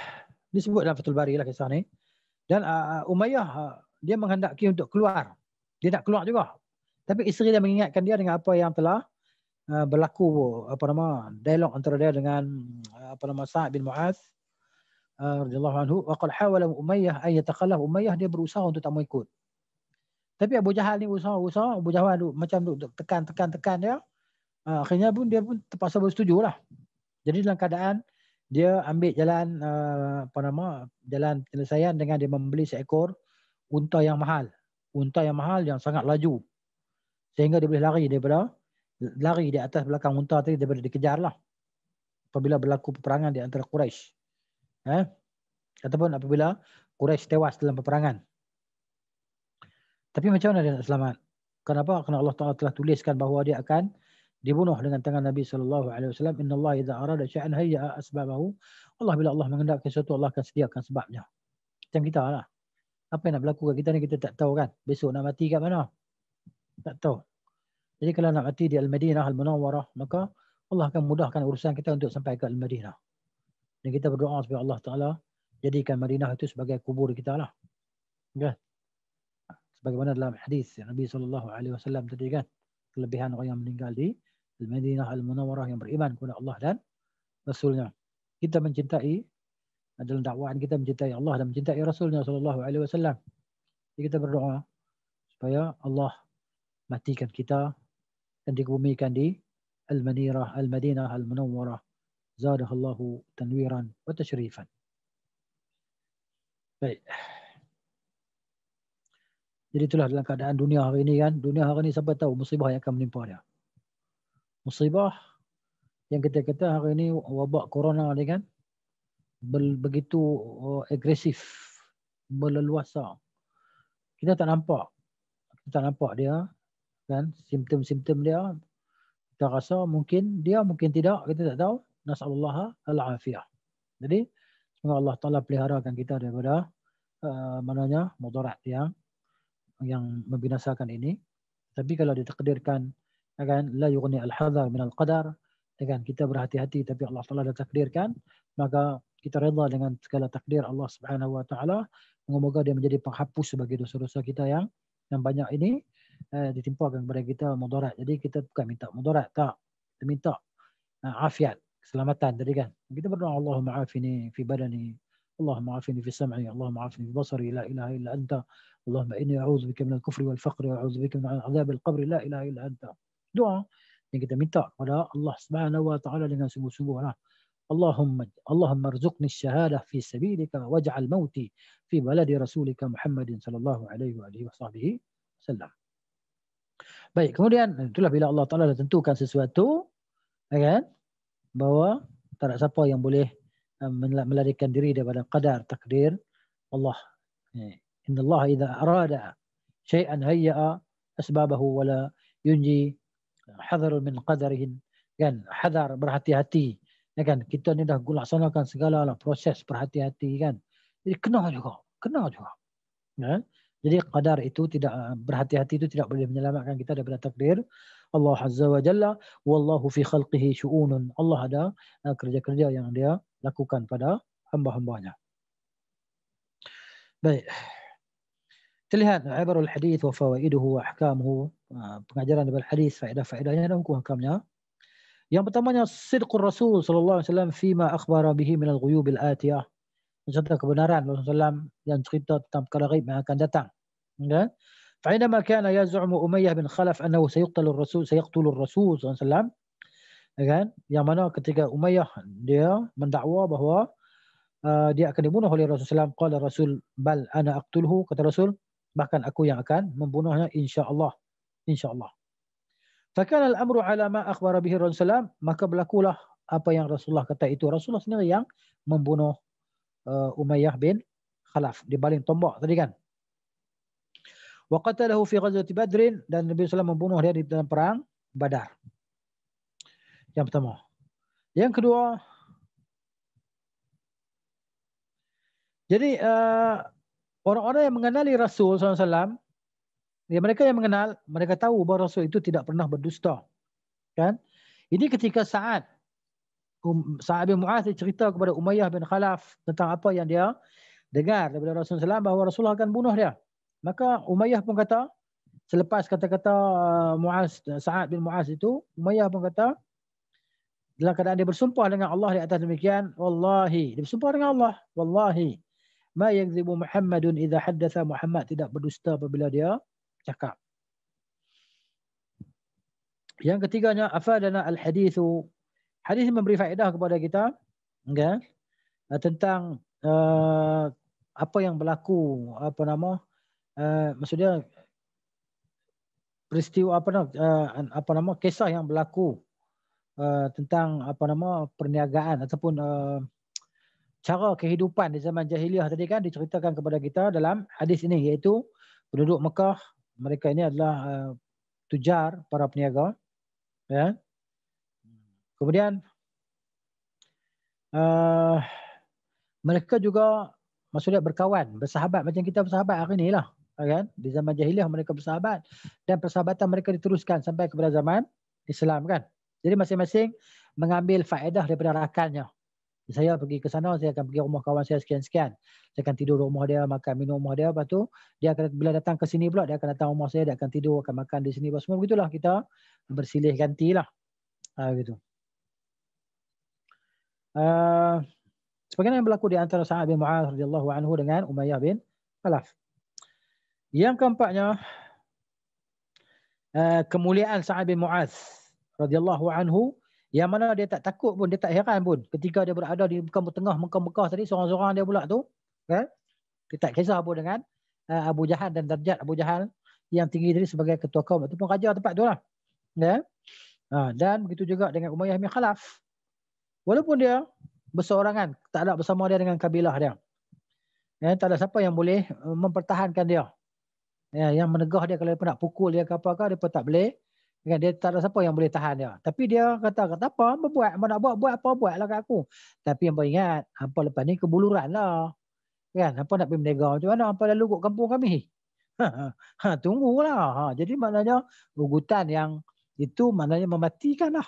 disebut dalam Fathul Bari lah kisah ni. Dan uh, uh, Umayyah uh, dia menghendaki untuk keluar. Dia nak keluar juga. Tapi isteri dia mengingatkan dia dengan apa yang telah uh, berlaku apa nama dialog antara dia dengan uh, apa nama Sa'ad bin Mu'az uh, radhiyallahu anhu wa qad hawala Umayyah ay yatakhallaf Umayyah dia berusaha untuk tak mau ikut tapi Abu Jahal ni usaha usaha Abu Jahal duk macam duk tekan tekan tekan dia. Ah, akhirnya pun dia pun terpaksa bersetuju lah. Jadi dalam keadaan dia ambil jalan ah, apa nama jalan penyelesaian dengan dia membeli seekor unta yang mahal. Unta yang mahal yang sangat laju. Sehingga dia boleh lari daripada lari di atas belakang unta tadi daripada dikejar lah. Apabila berlaku peperangan di antara Quraisy. Eh? Ataupun apabila Quraisy tewas dalam peperangan. Tapi macam mana dia nak selamat? Kenapa? Kerana Allah Taala telah tuliskan bahawa dia akan dibunuh dengan tangan Nabi sallallahu alaihi wasallam. Inna Allah idza arada sya'an hayya asbabahu. Allah bila Allah menghendaki sesuatu Allah akan sediakan sebabnya. Macam kita lah. Apa yang nak berlaku kat kita ni kita tak tahu kan. Besok nak mati kat mana? Tak tahu. Jadi kalau nak mati di Al-Madinah Al-Munawwarah maka Allah akan mudahkan urusan kita untuk sampai ke Al-Madinah. Dan kita berdoa supaya Allah Taala jadikan Madinah itu sebagai kubur kita lah. Okay. sebagaimana dalam hadis yang Nabi sallallahu alaihi wasallam tadi kan kelebihan orang yang meninggal di madinah Al-Munawwarah yang beriman kepada Allah dan Rasulnya. Kita mencintai dalam dakwaan kita mencintai Allah dan mencintai Rasulnya Sallallahu Alaihi Wasallam. Jadi kita berdoa supaya Allah matikan kita dan dikebumikan di al Madinah Al-Madinah, Al-Munawwarah. Zadahallahu tanwiran wa tashrifan. Baik. Jadi itulah dalam keadaan dunia hari ini kan. Dunia hari ini siapa tahu musibah yang akan menimpa dia. Musibah yang kita kata hari ini wabak corona ni kan. Begitu uh, agresif. berleluasa. Kita tak nampak. Kita tak nampak dia. kan Simptom-simptom dia. Kita rasa mungkin dia mungkin tidak. Kita tak tahu. Nas'alullah al-afiyah. Jadi semoga Allah Ta'ala peliharakan kita daripada uh, mananya mudarat yang yang membinasakan ini. Tapi kalau ditakdirkan kan la yughni al-hadar min al-qadar, dengan kita berhati-hati tapi Allah Taala dah takdirkan, maka kita redha dengan segala takdir Allah Subhanahu wa taala. Semoga dia menjadi penghapus bagi dosa-dosa kita yang yang banyak ini eh, ditimpakan kepada kita mudarat. Jadi kita bukan minta mudarat, tak. Kita minta uh, afiat, keselamatan tadi kan. Kita berdoa Allahumma afini fi badani اللهم عافني في سمعي اللهم عافني في بصري لا إله إلا أنت اللهم إني أعوذ بك من الكفر والفقر وأعوذ بك من عذاب القبر لا إله إلا أنت دعاء yang kita ولا الله سبحانه وتعالى لنا taala اللهم اللهم ارزقني الشهاده في سبيلك واجعل موتي في بلد رسولك محمد صلى الله عليه واله وصحبه وسلم. Baik, kemudian itulah bila Allah Taala dah tentukan sesuatu, kan? Bahawa tak ada siapa yang boleh melarikan diri daripada qadar takdir Allah. Eh, Inna Allah idza arada syai'an hayya'a asbabahu wa la yunji hadar min qadarihi kan hadar berhati-hati ya kan kita ni dah laksanakan segala lah proses berhati-hati kan jadi kena juga kena juga ya jadi qadar itu tidak berhati-hati itu tidak boleh menyelamatkan kita daripada takdir Allah azza wa jalla wallahu fi khalqihi syu'un Allah ada eh, kerja-kerja yang dia lakukan pada hamba-hambanya. Baik. Kita lihat ibarul hadis wa fawaiduhu wa ahkamuhu. Pengajaran daripada hadis faedah-faedahnya dan hukum-hukumnya. Yang pertamanya sidqur Rasul sallallahu alaihi wasallam fima akhbara bihi min al-ghuyub al-atiyah. Mencerita kebenaran Rasulullah SAW yang cerita tentang perkara ghaib yang akan datang. Kan? فعندما كان يزعم أمية بن خلف أنه سيقتل الرسول سيقتل الرسول صلى الله عليه وسلم Ya kan yang mana ketika Umayyah dia mendakwa bahawa uh, dia akan dibunuh oleh Rasulullah qala Rasul bal ana aqtulhu kata Rasul bahkan aku yang akan membunuhnya insya-Allah insya-Allah Fakan al-amru ala ma akhbara bihi Rasulullah maka berlakulah apa yang Rasulullah kata itu Rasulullah sendiri yang membunuh uh, Umayyah bin Khalaf di baling tombak tadi kan Wa qatalahu fi ghazwati Badr dan Nabi sallallahu membunuh dia di dalam perang Badar yang pertama. Yang kedua. Jadi uh, orang-orang yang mengenali Rasul SAW. Ya mereka yang mengenal. Mereka tahu bahawa Rasul itu tidak pernah berdusta. Kan? Ini ketika saat. Um, Sa'ad bin Mu'az cerita kepada Umayyah bin Khalaf. Tentang apa yang dia dengar daripada Rasul SAW. Bahawa Rasulullah akan bunuh dia. Maka Umayyah pun kata. Selepas kata-kata uh, Mu'az, Sa'ad bin Mu'az itu, Umayyah pun kata, dalam keadaan dia bersumpah dengan Allah di atas demikian wallahi dia bersumpah dengan Allah wallahi ma yakzibu muhammadun idza haddatha muhammad tidak berdusta apabila dia cakap yang ketiganya afadana al hadis hadis memberi faedah kepada kita okay, eh, tentang uh, apa yang berlaku apa nama uh, maksudnya peristiwa apa nama uh, apa nama kisah yang berlaku uh, tentang apa nama perniagaan ataupun uh, cara kehidupan di zaman jahiliah tadi kan diceritakan kepada kita dalam hadis ini iaitu penduduk Mekah mereka ini adalah uh, tujar para peniaga ya kemudian uh, mereka juga maksudnya berkawan bersahabat macam kita bersahabat hari lah. kan di zaman jahiliah mereka bersahabat dan persahabatan mereka diteruskan sampai kepada zaman Islam kan jadi masing-masing mengambil faedah daripada rakannya. Saya pergi ke sana, saya akan pergi rumah kawan saya sekian-sekian. Saya akan tidur rumah dia, makan minum rumah dia. Lepas tu, dia akan, bila datang ke sini pula, dia akan datang rumah saya, dia akan tidur, akan makan di sini. Lepas semua begitulah kita bersilih ganti lah. Ha, gitu. Uh, sebagaimana yang berlaku di antara Sa'ad bin Mu'ad radhiyallahu anhu dengan Umayyah bin Khalaf. Yang keempatnya, uh, kemuliaan Sa'ad bin Mu'adz radhiyallahu anhu yang mana dia tak takut pun dia tak heran pun ketika dia berada di bukan tengah Mekah-Mekah tadi seorang-seorang dia pula tu kan dia tak kisah apa dengan uh, Abu Jahal dan darjat Abu Jahal yang tinggi tadi sebagai ketua kaum ataupun raja tempat tu lah ya ha, dan begitu juga dengan Umayyah bin Khalaf walaupun dia berseorangan tak ada bersama dia dengan kabilah dia ya tak ada siapa yang boleh eh, mempertahankan dia ya yang menegah dia kalau dia nak pukul dia ke apa ke dia pun tak boleh Kan? Dia tak ada siapa yang boleh tahan dia. Tapi dia kata, kata apa? Apa buat? Apa nak buat? Buat apa? Buat lah kat aku. Tapi yang ingat, apa lepas ni kebuluran lah. Kan? Apa nak pergi menega? Macam mana? Apa lalu kat kampung kami? Ha, ha, ha, tunggulah. Ha, jadi maknanya ugutan yang itu maknanya mematikan lah.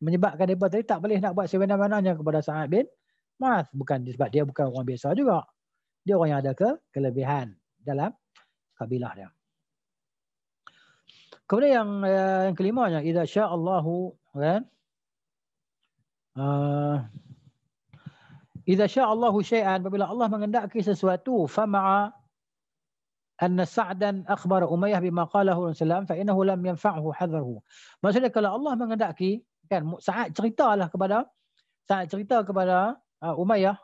Menyebabkan mereka tadi tak boleh nak buat sewenang-wenangnya kepada Sa'ad bin Mas. Bukan sebab dia bukan orang biasa juga. Dia orang yang ada ke kelebihan dalam kabilah dia. Kemudian yang uh, yang kelima nya idza syaa Allahu kan? Uh, idza syaa Allahu syai'an apabila Allah mengendaki sesuatu fa ma'a anna sa'dan akhbara umayyah bima qalahu sallam fa innahu lam yanfa'hu hadharhu maksudnya kalau Allah mengendaki kan saat ceritalah kepada saat cerita kepada uh, umayyah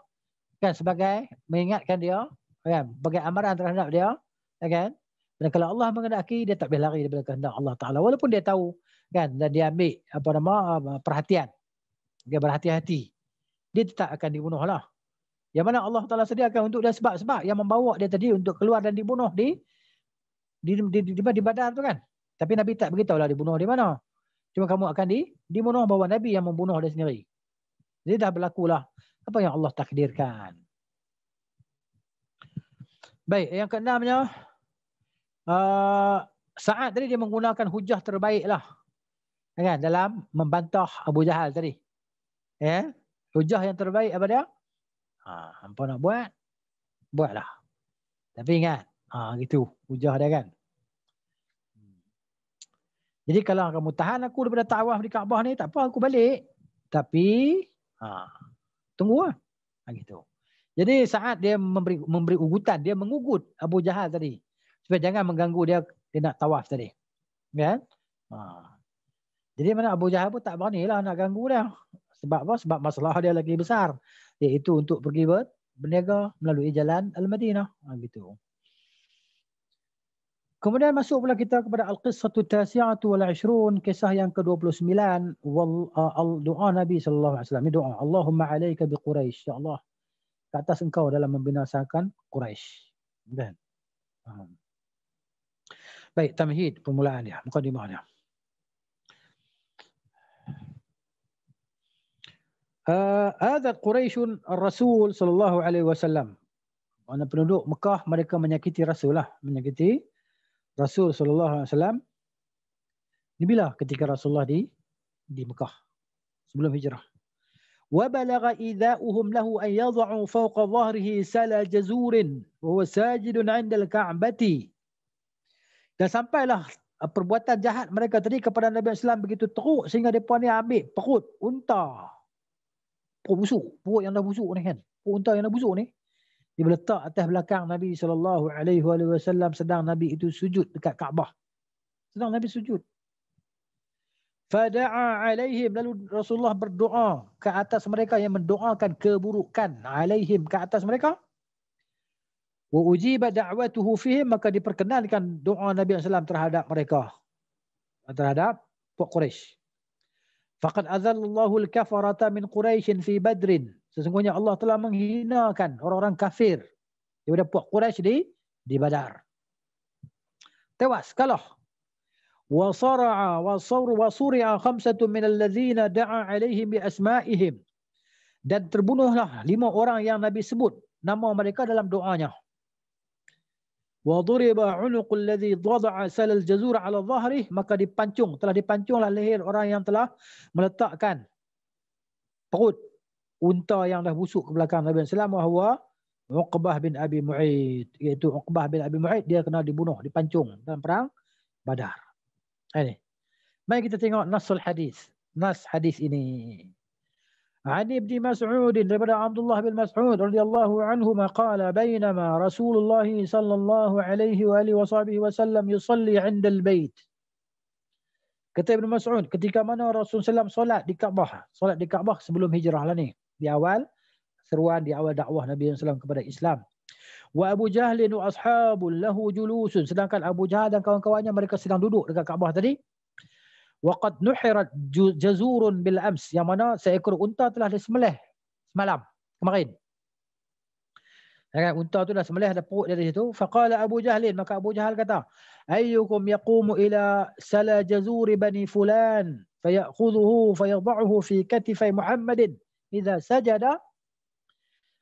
kan sebagai mengingatkan dia kan bagi amaran terhadap dia kan dan kalau Allah mengendaki, dia tak boleh lari daripada kehendak Allah Ta'ala. Walaupun dia tahu kan dan dia ambil apa nama perhatian. Dia berhati-hati. Dia tetap akan dibunuh lah. Yang mana Allah Ta'ala sediakan untuk dia sebab-sebab yang membawa dia tadi untuk keluar dan dibunuh di di, di, di, di, di badar tu kan. Tapi Nabi tak beritahu lah dibunuh di mana. Cuma kamu akan di, dibunuh bahawa Nabi yang membunuh dia sendiri. Jadi dah berlakulah apa yang Allah takdirkan. Baik, yang keenamnya uh, ah, Sa'ad tadi dia menggunakan hujah terbaiklah. Ya kan dalam membantah Abu Jahal tadi. Ya, yeah? hujah yang terbaik apa dia? Ha, ah, hangpa nak buat, buatlah. Tapi ingat, ha gitu hujah dia kan. Jadi kalau kamu tahan aku daripada tawaf di Kaabah ni, tak apa aku balik. Tapi ha tunggulah. Ha gitu. Jadi saat dia memberi memberi ugutan, dia mengugut Abu Jahal tadi supaya jangan mengganggu dia dia nak tawaf tadi. Kan? Ha. Jadi mana Abu Jahal pun tak berani lah nak ganggu dia. Sebab apa? Sebab masalah dia lagi besar. Iaitu untuk pergi ber berniaga melalui jalan Al-Madinah. Ha, gitu. Kemudian masuk pula kita kepada Al-Qissatu Tasiatu wal Ashrun. Kisah yang ke-29. Wal, uh, al dua Nabi SAW. Ini doa. Allahumma alaika bi Quraish. Ya Allah. Ke atas engkau dalam membinasakan Quraish. Dan. Um. Baik, tamhid permulaannya, mukadimahnya. Ah, Hadza uh, Quraisy Rasul sallallahu alaihi wasallam. Mana penduduk Mekah mereka menyakiti Rasul lah, menyakiti Rasul sallallahu alaihi wasallam. Ini bila ketika Rasulullah di di Mekah sebelum hijrah. Wa balagha idza'uhum lahu an yadh'u fawqa dhahrihi sala jazurin wa huwa sajidun 'inda al-Ka'bati. Dan sampailah ah, perbuatan jahat mereka tadi kepada Nabi Islam begitu teruk sehingga mereka ni ambil perut unta. Perut busuk. Perut yang dah busuk ni kan. Perut unta yang dah busuk ni. Dia meletak atas belakang Nabi SAW sedang Nabi itu sujud dekat Kaabah. Sedang Nabi sujud. Fada'a alaihim. Lalu Rasulullah berdoa ke atas mereka yang mendoakan keburukan alaihim ke atas mereka wa ujibat da'watuhu fihim maka diperkenankan doa Nabi SAW terhadap mereka terhadap puak Quraisy. Faqad azallallahu al-kafarata min Quraisy fi Badrin. Sesungguhnya Allah telah menghinakan orang-orang kafir daripada puak Quraisy di di Badar. Tewas kalah. Wa sara'a wa sawru wa suri'a khamsatun min alladhina da'a alaihim bi asma'ihim. Dan terbunuhlah lima orang yang Nabi sebut nama mereka dalam doanya. Wadhuriba unuqul ladhi wada'a salal jazur 'ala dhahri maka dipancung telah dipancunglah leher orang yang telah meletakkan perut unta yang dah busuk ke belakang Nabi sallallahu alaihi wasallam bahawa Uqbah bin Abi Mu'id iaitu Uqbah bin Abi Mu'id dia kena dibunuh dipancung dalam perang Badar. Ini. Mari kita tengok nasul hadis. Nas hadis ini. عن ابن مسعود لبن عبد الله بن مسعود رضي الله عنهما قال بينما رسول الله صلى الله عليه وآله وصحبه وسلم يصلي عند البيت Kata Ibn Mas'ud, ketika mana Rasulullah SAW solat di Kaabah. Solat di Kaabah sebelum hijrah lah ni. Di awal, seruan di awal dakwah Nabi SAW kepada Islam. Wa Abu Jahlin wa ashabun lahu julusun. Sedangkan Abu Jahal dan kawan-kawannya mereka sedang duduk dekat Kaabah tadi waqad nuhirat jazurun bil ams yang mana seekor unta telah disembelih semalam kemarin kan, unta tu dah semelih dah perut dari situ faqala abu jahlin maka abu jahal kata ayyukum yaqumu ila sala jazuri bani fulan fayakhudhuhu fayadhahu fi katifai muhammadin idza sajada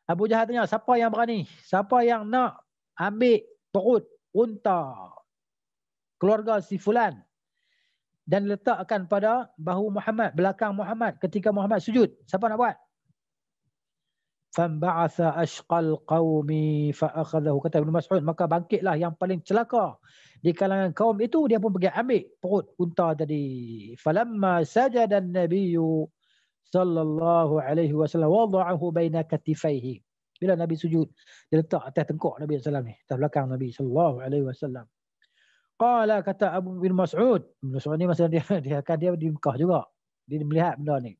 abu jahal tanya siapa yang berani siapa yang nak ambil perut unta keluarga si fulan dan letakkan pada bahu Muhammad, belakang Muhammad ketika Muhammad sujud. Siapa nak buat? Famba'atha ashqal qawmi fa'akhadahu. Kata Ibn Mas'ud, maka bangkitlah yang paling celaka di kalangan kaum itu. Dia pun pergi ambil perut unta tadi. Falamma sajadan nabiyu sallallahu alaihi wasallam wada'ahu baina katifaihi. Bila Nabi sujud, dia letak atas tengkuk Nabi SAW ni. Atas belakang Nabi sallallahu alaihi wasallam. Qala kata Abu bin Mas'ud. Bin Mas'ud ni masa dia dia akan dia di Mekah juga. Dia melihat benda ni.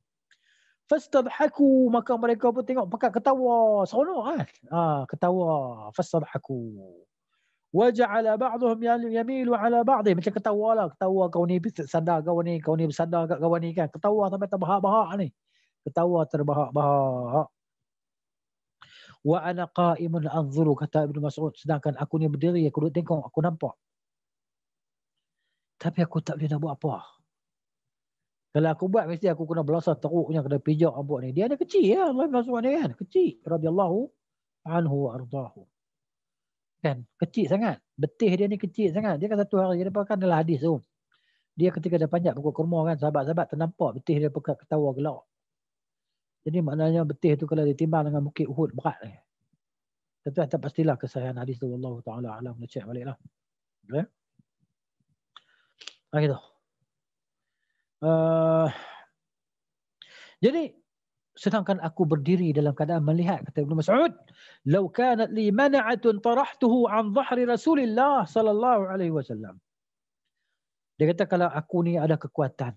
Fastadhaku maka mereka pun tengok pekat ketawa. Seronok kan? Ha, ketawa. Fastadhaku. Waja'ala ba'dhum yamilu 'ala ba'd. Macam ketawa lah. Ketawa kau ni bersandar kau ni, kau ni bersandar kat kawan ni kan. Ketawa sampai terbahak-bahak ni. Ketawa terbahak-bahak. Wa ana qa'imun anzuru kata Ibnu Mas'ud sedangkan aku ni berdiri aku duduk tengok aku nampak tapi aku tak boleh nak buat apa. Kalau aku buat mesti aku kena belasah teruknya kena pijak abuk lah ni. Dia ada kecil ya Allah Subhanahu dia kan. Kecil radhiyallahu anhu ardahu. Kan kecil sangat. Betih dia ni kecil sangat. Dia kata satu hari dia pakai dalam hadis tu. Dia ketika dah panjat pokok kurma kan sahabat-sahabat ternampak betih dia pakai ketawa gelak. Jadi maknanya betih tu kalau ditimbang dengan bukit Uhud berat ni. Tentu tak pastilah kesahihan hadis tu Allah Taala alam nak cek baliklah. Okay gitu. Uh, eh, jadi sedangkan aku berdiri dalam keadaan melihat kata Ibnu Mas'ud, "Law kanat li mana'atun tarahtuhu an dhahri Rasulillah sallallahu alaihi wasallam." Dia kata kalau aku ni ada kekuatan,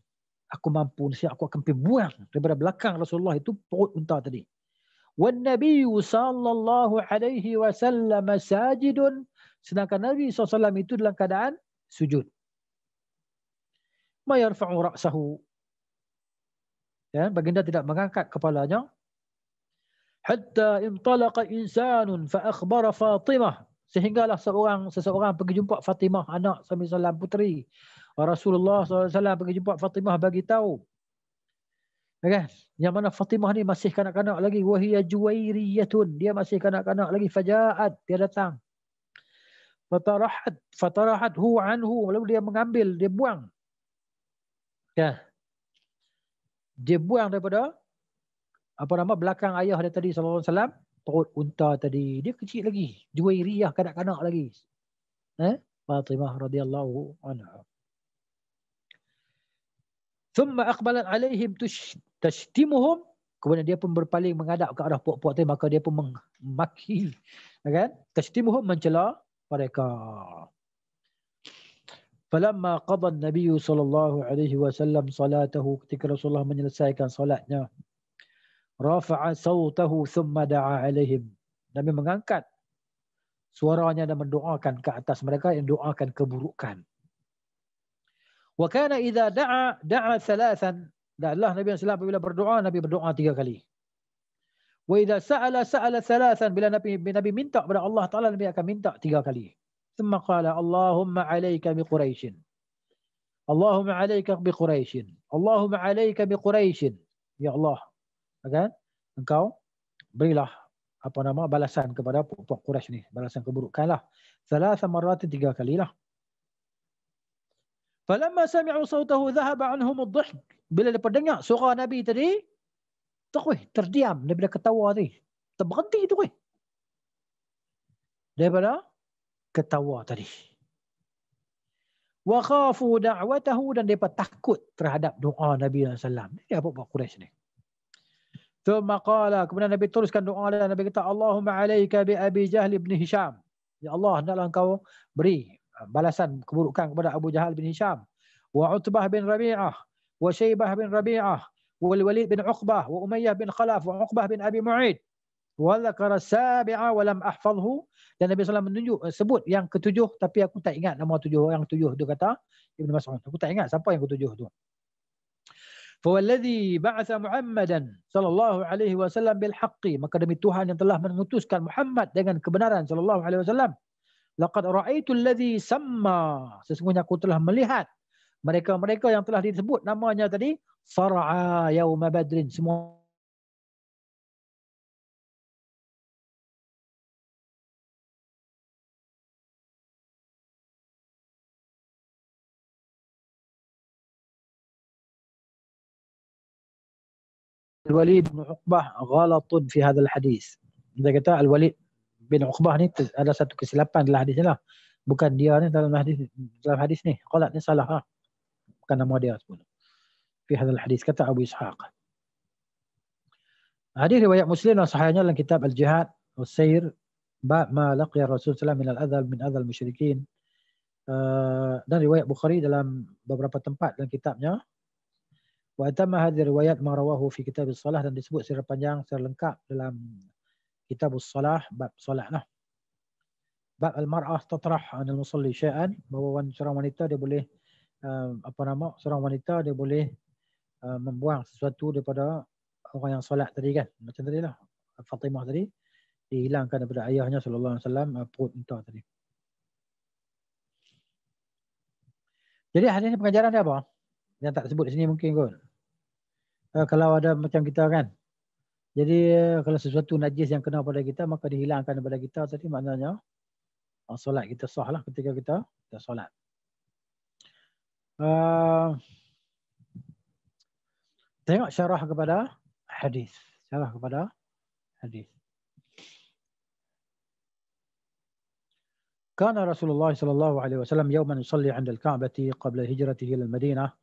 aku mampu nanti aku akan pergi buang daripada belakang Rasulullah itu perut unta tadi. Wan Nabi sallallahu alaihi wasallam sajidun sedangkan Nabi SAW itu dalam keadaan sujud mayarfa'u ra'sahu. Ya, baginda tidak mengangkat kepalanya. Hatta intalaqa insanun fa akhbara Fatimah sehinggalah seorang seseorang pergi jumpa Fatimah anak Nabi sallallahu puteri Rasulullah SAW pergi jumpa Fatimah bagi tahu. Okay. Ya Yang mana Fatimah ni masih kanak-kanak lagi. Wahia juwairiyatun. Dia masih kanak-kanak lagi. Fajaat. Dia datang. Fatarahat. Fatarahat hu anhu. Lalu dia mengambil. Dia buang. Kan? Dia buang daripada apa nama belakang ayah dia tadi sallallahu alaihi wasallam perut unta tadi dia kecil lagi dua iriah kanak-kanak lagi eh Fatimah radhiyallahu anha ثم اقبل عليهم تشتمهم kemudian dia pun berpaling menghadap ke arah puak-puak tadi maka dia pun memaki kan tashtimuhum mencela mereka Falamma qadha an-nabiy sallallahu alaihi wasallam salatahu ketika Rasulullah menyelesaikan salatnya rafa'a sawtahu thumma da'a alaihim Nabi mengangkat suaranya dan mendoakan ke atas mereka yang doakan keburukan wa kana idza da'a da'a thalathan dan Allah Nabi yang salat bila berdoa Nabi berdoa tiga kali wa idza sa'ala sa'ala thalathan bila Nabi Nabi minta kepada Allah Taala Nabi akan minta tiga kali ثم قال اللهم عليك بقريش اللهم عليك بقريش اللهم عليك بقريش يا الله kan engkau berilah apa nama balasan kepada puak Quraisy ni balasan keburukanlah salasa marat tiga kalilah falamma sami'u sawtahu dhahaba anhum ad-dhahk bila dapat dengar suara nabi tadi terus terdiam daripada ketawa tadi terberhenti tu weh daripada ketawa tadi. Wa khafu da'watahu dan depa takut terhadap doa Nabi SAW. Ini apa buat Quraisy ni? Tsumma qala kemudian Nabi teruskan doa dan Nabi kata Allahumma 'alaika bi Abi Jahl ibn Hisham. Ya Allah, hendaklah engkau beri eh, balasan keburukan kepada Abu Jahal bin Hisham wa Utbah bin Rabi'ah wa Shaybah bin Rabi'ah wal Walid bin Uqbah wa Umayyah bin Khalaf wa Uqbah bin Abi Mu'id wadzakara sabi'a wa ahfalhu dan Nabi sallallahu menunjuk eh, sebut yang ketujuh tapi aku tak ingat nama tujuh orang tujuh tu kata Ibnu Mas'ud aku tak ingat siapa yang ketujuh tu fa alladhi ba'atha Muhammadan sallallahu alaihi wasallam bil haqqi maka demi Tuhan yang telah mengutuskan Muhammad dengan kebenaran sallallahu alaihi wasallam laqad ra'aitu alladhi samma sesungguhnya aku telah melihat mereka-mereka yang telah disebut namanya tadi sar'a yauma badrin semua الوليد بن عقبه غلط في هذا الحديث dia kata al walid bin uqbah ni ada satu kesilapan dalam hadis ni lah bukan dia ni dalam hadis dalam hadis ni qalat ni salah lah bukan nama dia sebenarnya fi hadha al hadis kata abu ishaq hadis riwayat muslim dan sahihnya dalam kitab al jihad usair ba ma laqiya rasul sallallahu min al adhal min adhal musyrikin eh, dan riwayat bukhari dalam beberapa tempat dalam kitabnya Wa atamma hadhihi riwayat ma rawahu fi kitab as-salah dan disebut secara panjang secara lengkap dalam kitab as-salah bab solat lah. Bab al-mar'ah tatrah 'an al-musalli syai'an bahawa wanita, seorang wanita dia boleh um, apa nama seorang wanita dia boleh um, membuang sesuatu daripada orang yang solat tadi kan macam tadi lah Fatimah tadi dihilangkan daripada ayahnya sallallahu alaihi wasallam uh, perut unta tadi. Jadi hadis ini pengajaran dia apa? Yang tak sebut di sini mungkin kot. Eh, kalau ada macam kita kan. Jadi eh, kalau sesuatu najis yang kena pada kita maka dihilangkan daripada kita tadi maknanya ah, solat kita sah lah ketika kita kita solat. Uh, tengok syarah kepada hadis. Syarah kepada hadis. Kana Rasulullah sallallahu alaihi wasallam yawman yusalli 'inda al-Ka'bah qabla hijratihi ila al-Madinah.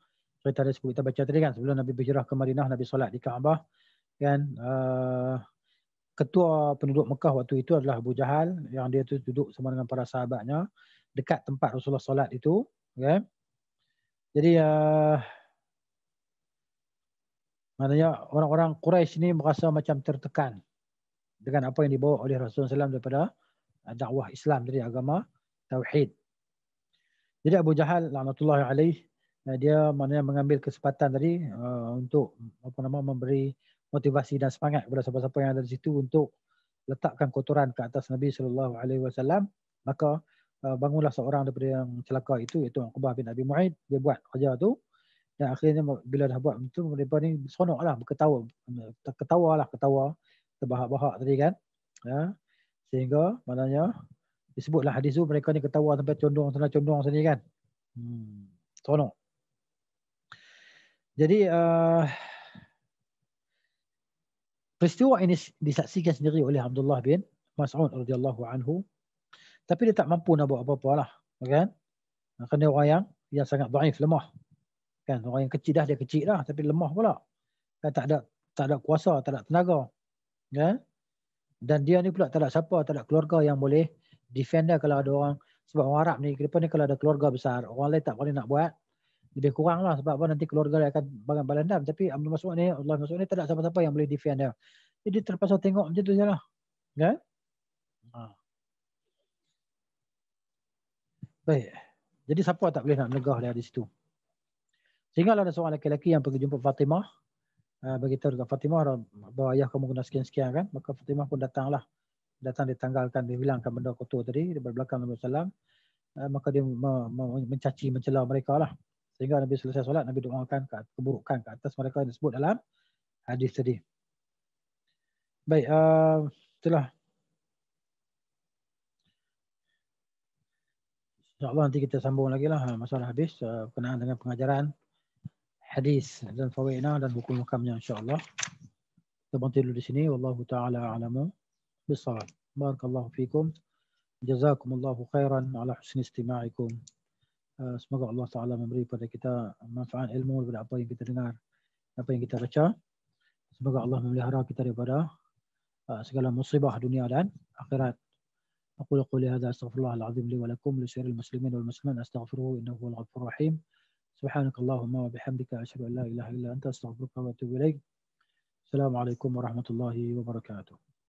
Seperti tadi kita baca tadi kan sebelum Nabi berhijrah ke Madinah Nabi solat di Kaabah kan uh, ketua penduduk Mekah waktu itu adalah Abu Jahal yang dia tu duduk sama dengan para sahabatnya dekat tempat Rasulullah solat itu kan jadi uh, maknanya orang-orang Quraisy ni merasa macam tertekan dengan apa yang dibawa oleh Rasulullah SAW daripada dakwah Islam dari agama tauhid. Jadi Abu Jahal rahmatullahi Eh, dia maknanya mengambil kesempatan tadi uh, untuk apa nama memberi motivasi dan semangat kepada siapa-siapa yang ada di situ untuk letakkan kotoran ke atas Nabi sallallahu alaihi wasallam maka uh, bangunlah seorang daripada yang celaka itu iaitu Uqbah bin Abi Mu'aid dia buat kerja tu dan akhirnya bila dah buat itu mereka ni seronoklah berketawa ketawalah ketawa terbahak-bahak tadi kan ya sehingga maknanya disebutlah hadis tu mereka ni ketawa sampai condong sana condong sini kan hmm seronok jadi uh, peristiwa ini disaksikan sendiri oleh Abdullah bin Mas'ud radhiyallahu anhu. Tapi dia tak mampu nak buat apa-apa lah. Kan? Kan dia orang yang, yang sangat baif, lemah. Kan? Orang yang kecil dah, dia kecil dah. Tapi lemah pula. Kan? Tak ada tak ada kuasa, tak ada tenaga. Kan? Dan dia ni pula tak ada siapa, tak ada keluarga yang boleh defend dia kalau ada orang. Sebab orang Arab ni, kedepan ni kalau ada keluarga besar, orang lain tak boleh nak buat lebih kurang lah sebab apa nanti keluarga dia akan bangun balandam tapi Abdul Mas'ud ni Allah Mas'ud ni tak ada siapa-siapa yang boleh defend dia jadi terpaksa tengok macam tu jelah, lah kan ha. baik jadi siapa tak boleh nak negah dia di situ sehingga ada seorang lelaki yang pergi jumpa Fatimah uh, ha, beritahu dekat Fatimah bahawa ayah kamu kena sekian-sekian kan maka Fatimah pun datanglah datang ditanggalkan dihilangkan benda kotor tadi di belakang Nabi Sallam ha, maka dia mencaci mencela mereka lah sehingga Nabi selesai solat Nabi doakan keburukan ke atas mereka yang disebut dalam hadis tadi. Baik, uh, itulah. InsyaAllah nanti kita sambung lagi lah uh, masalah habis uh, berkenaan dengan pengajaran hadis dan fawaina dan hukum hukumnya insyaAllah. Kita berhenti dulu di sini. Wallahu ta'ala alamu bisawab. Barakallahu fikum. Jazakumullahu khairan ala husni istima'ikum semoga Allah Taala memberi kepada kita manfaat ilmu daripada apa yang kita dengar, apa yang kita baca. Semoga Allah memelihara kita daripada segala musibah dunia dan akhirat. أقول قولي هذا أستغفر الله العظيم لي ولكم ولسائر المسلمين والمسلمين أستغفره إنه هو الغفور الرحيم سبحانك اللهم وبحمدك أشهد أن لا إله إلا أنت أستغفرك وأتوب إليك السلام عليكم ورحمة الله وبركاته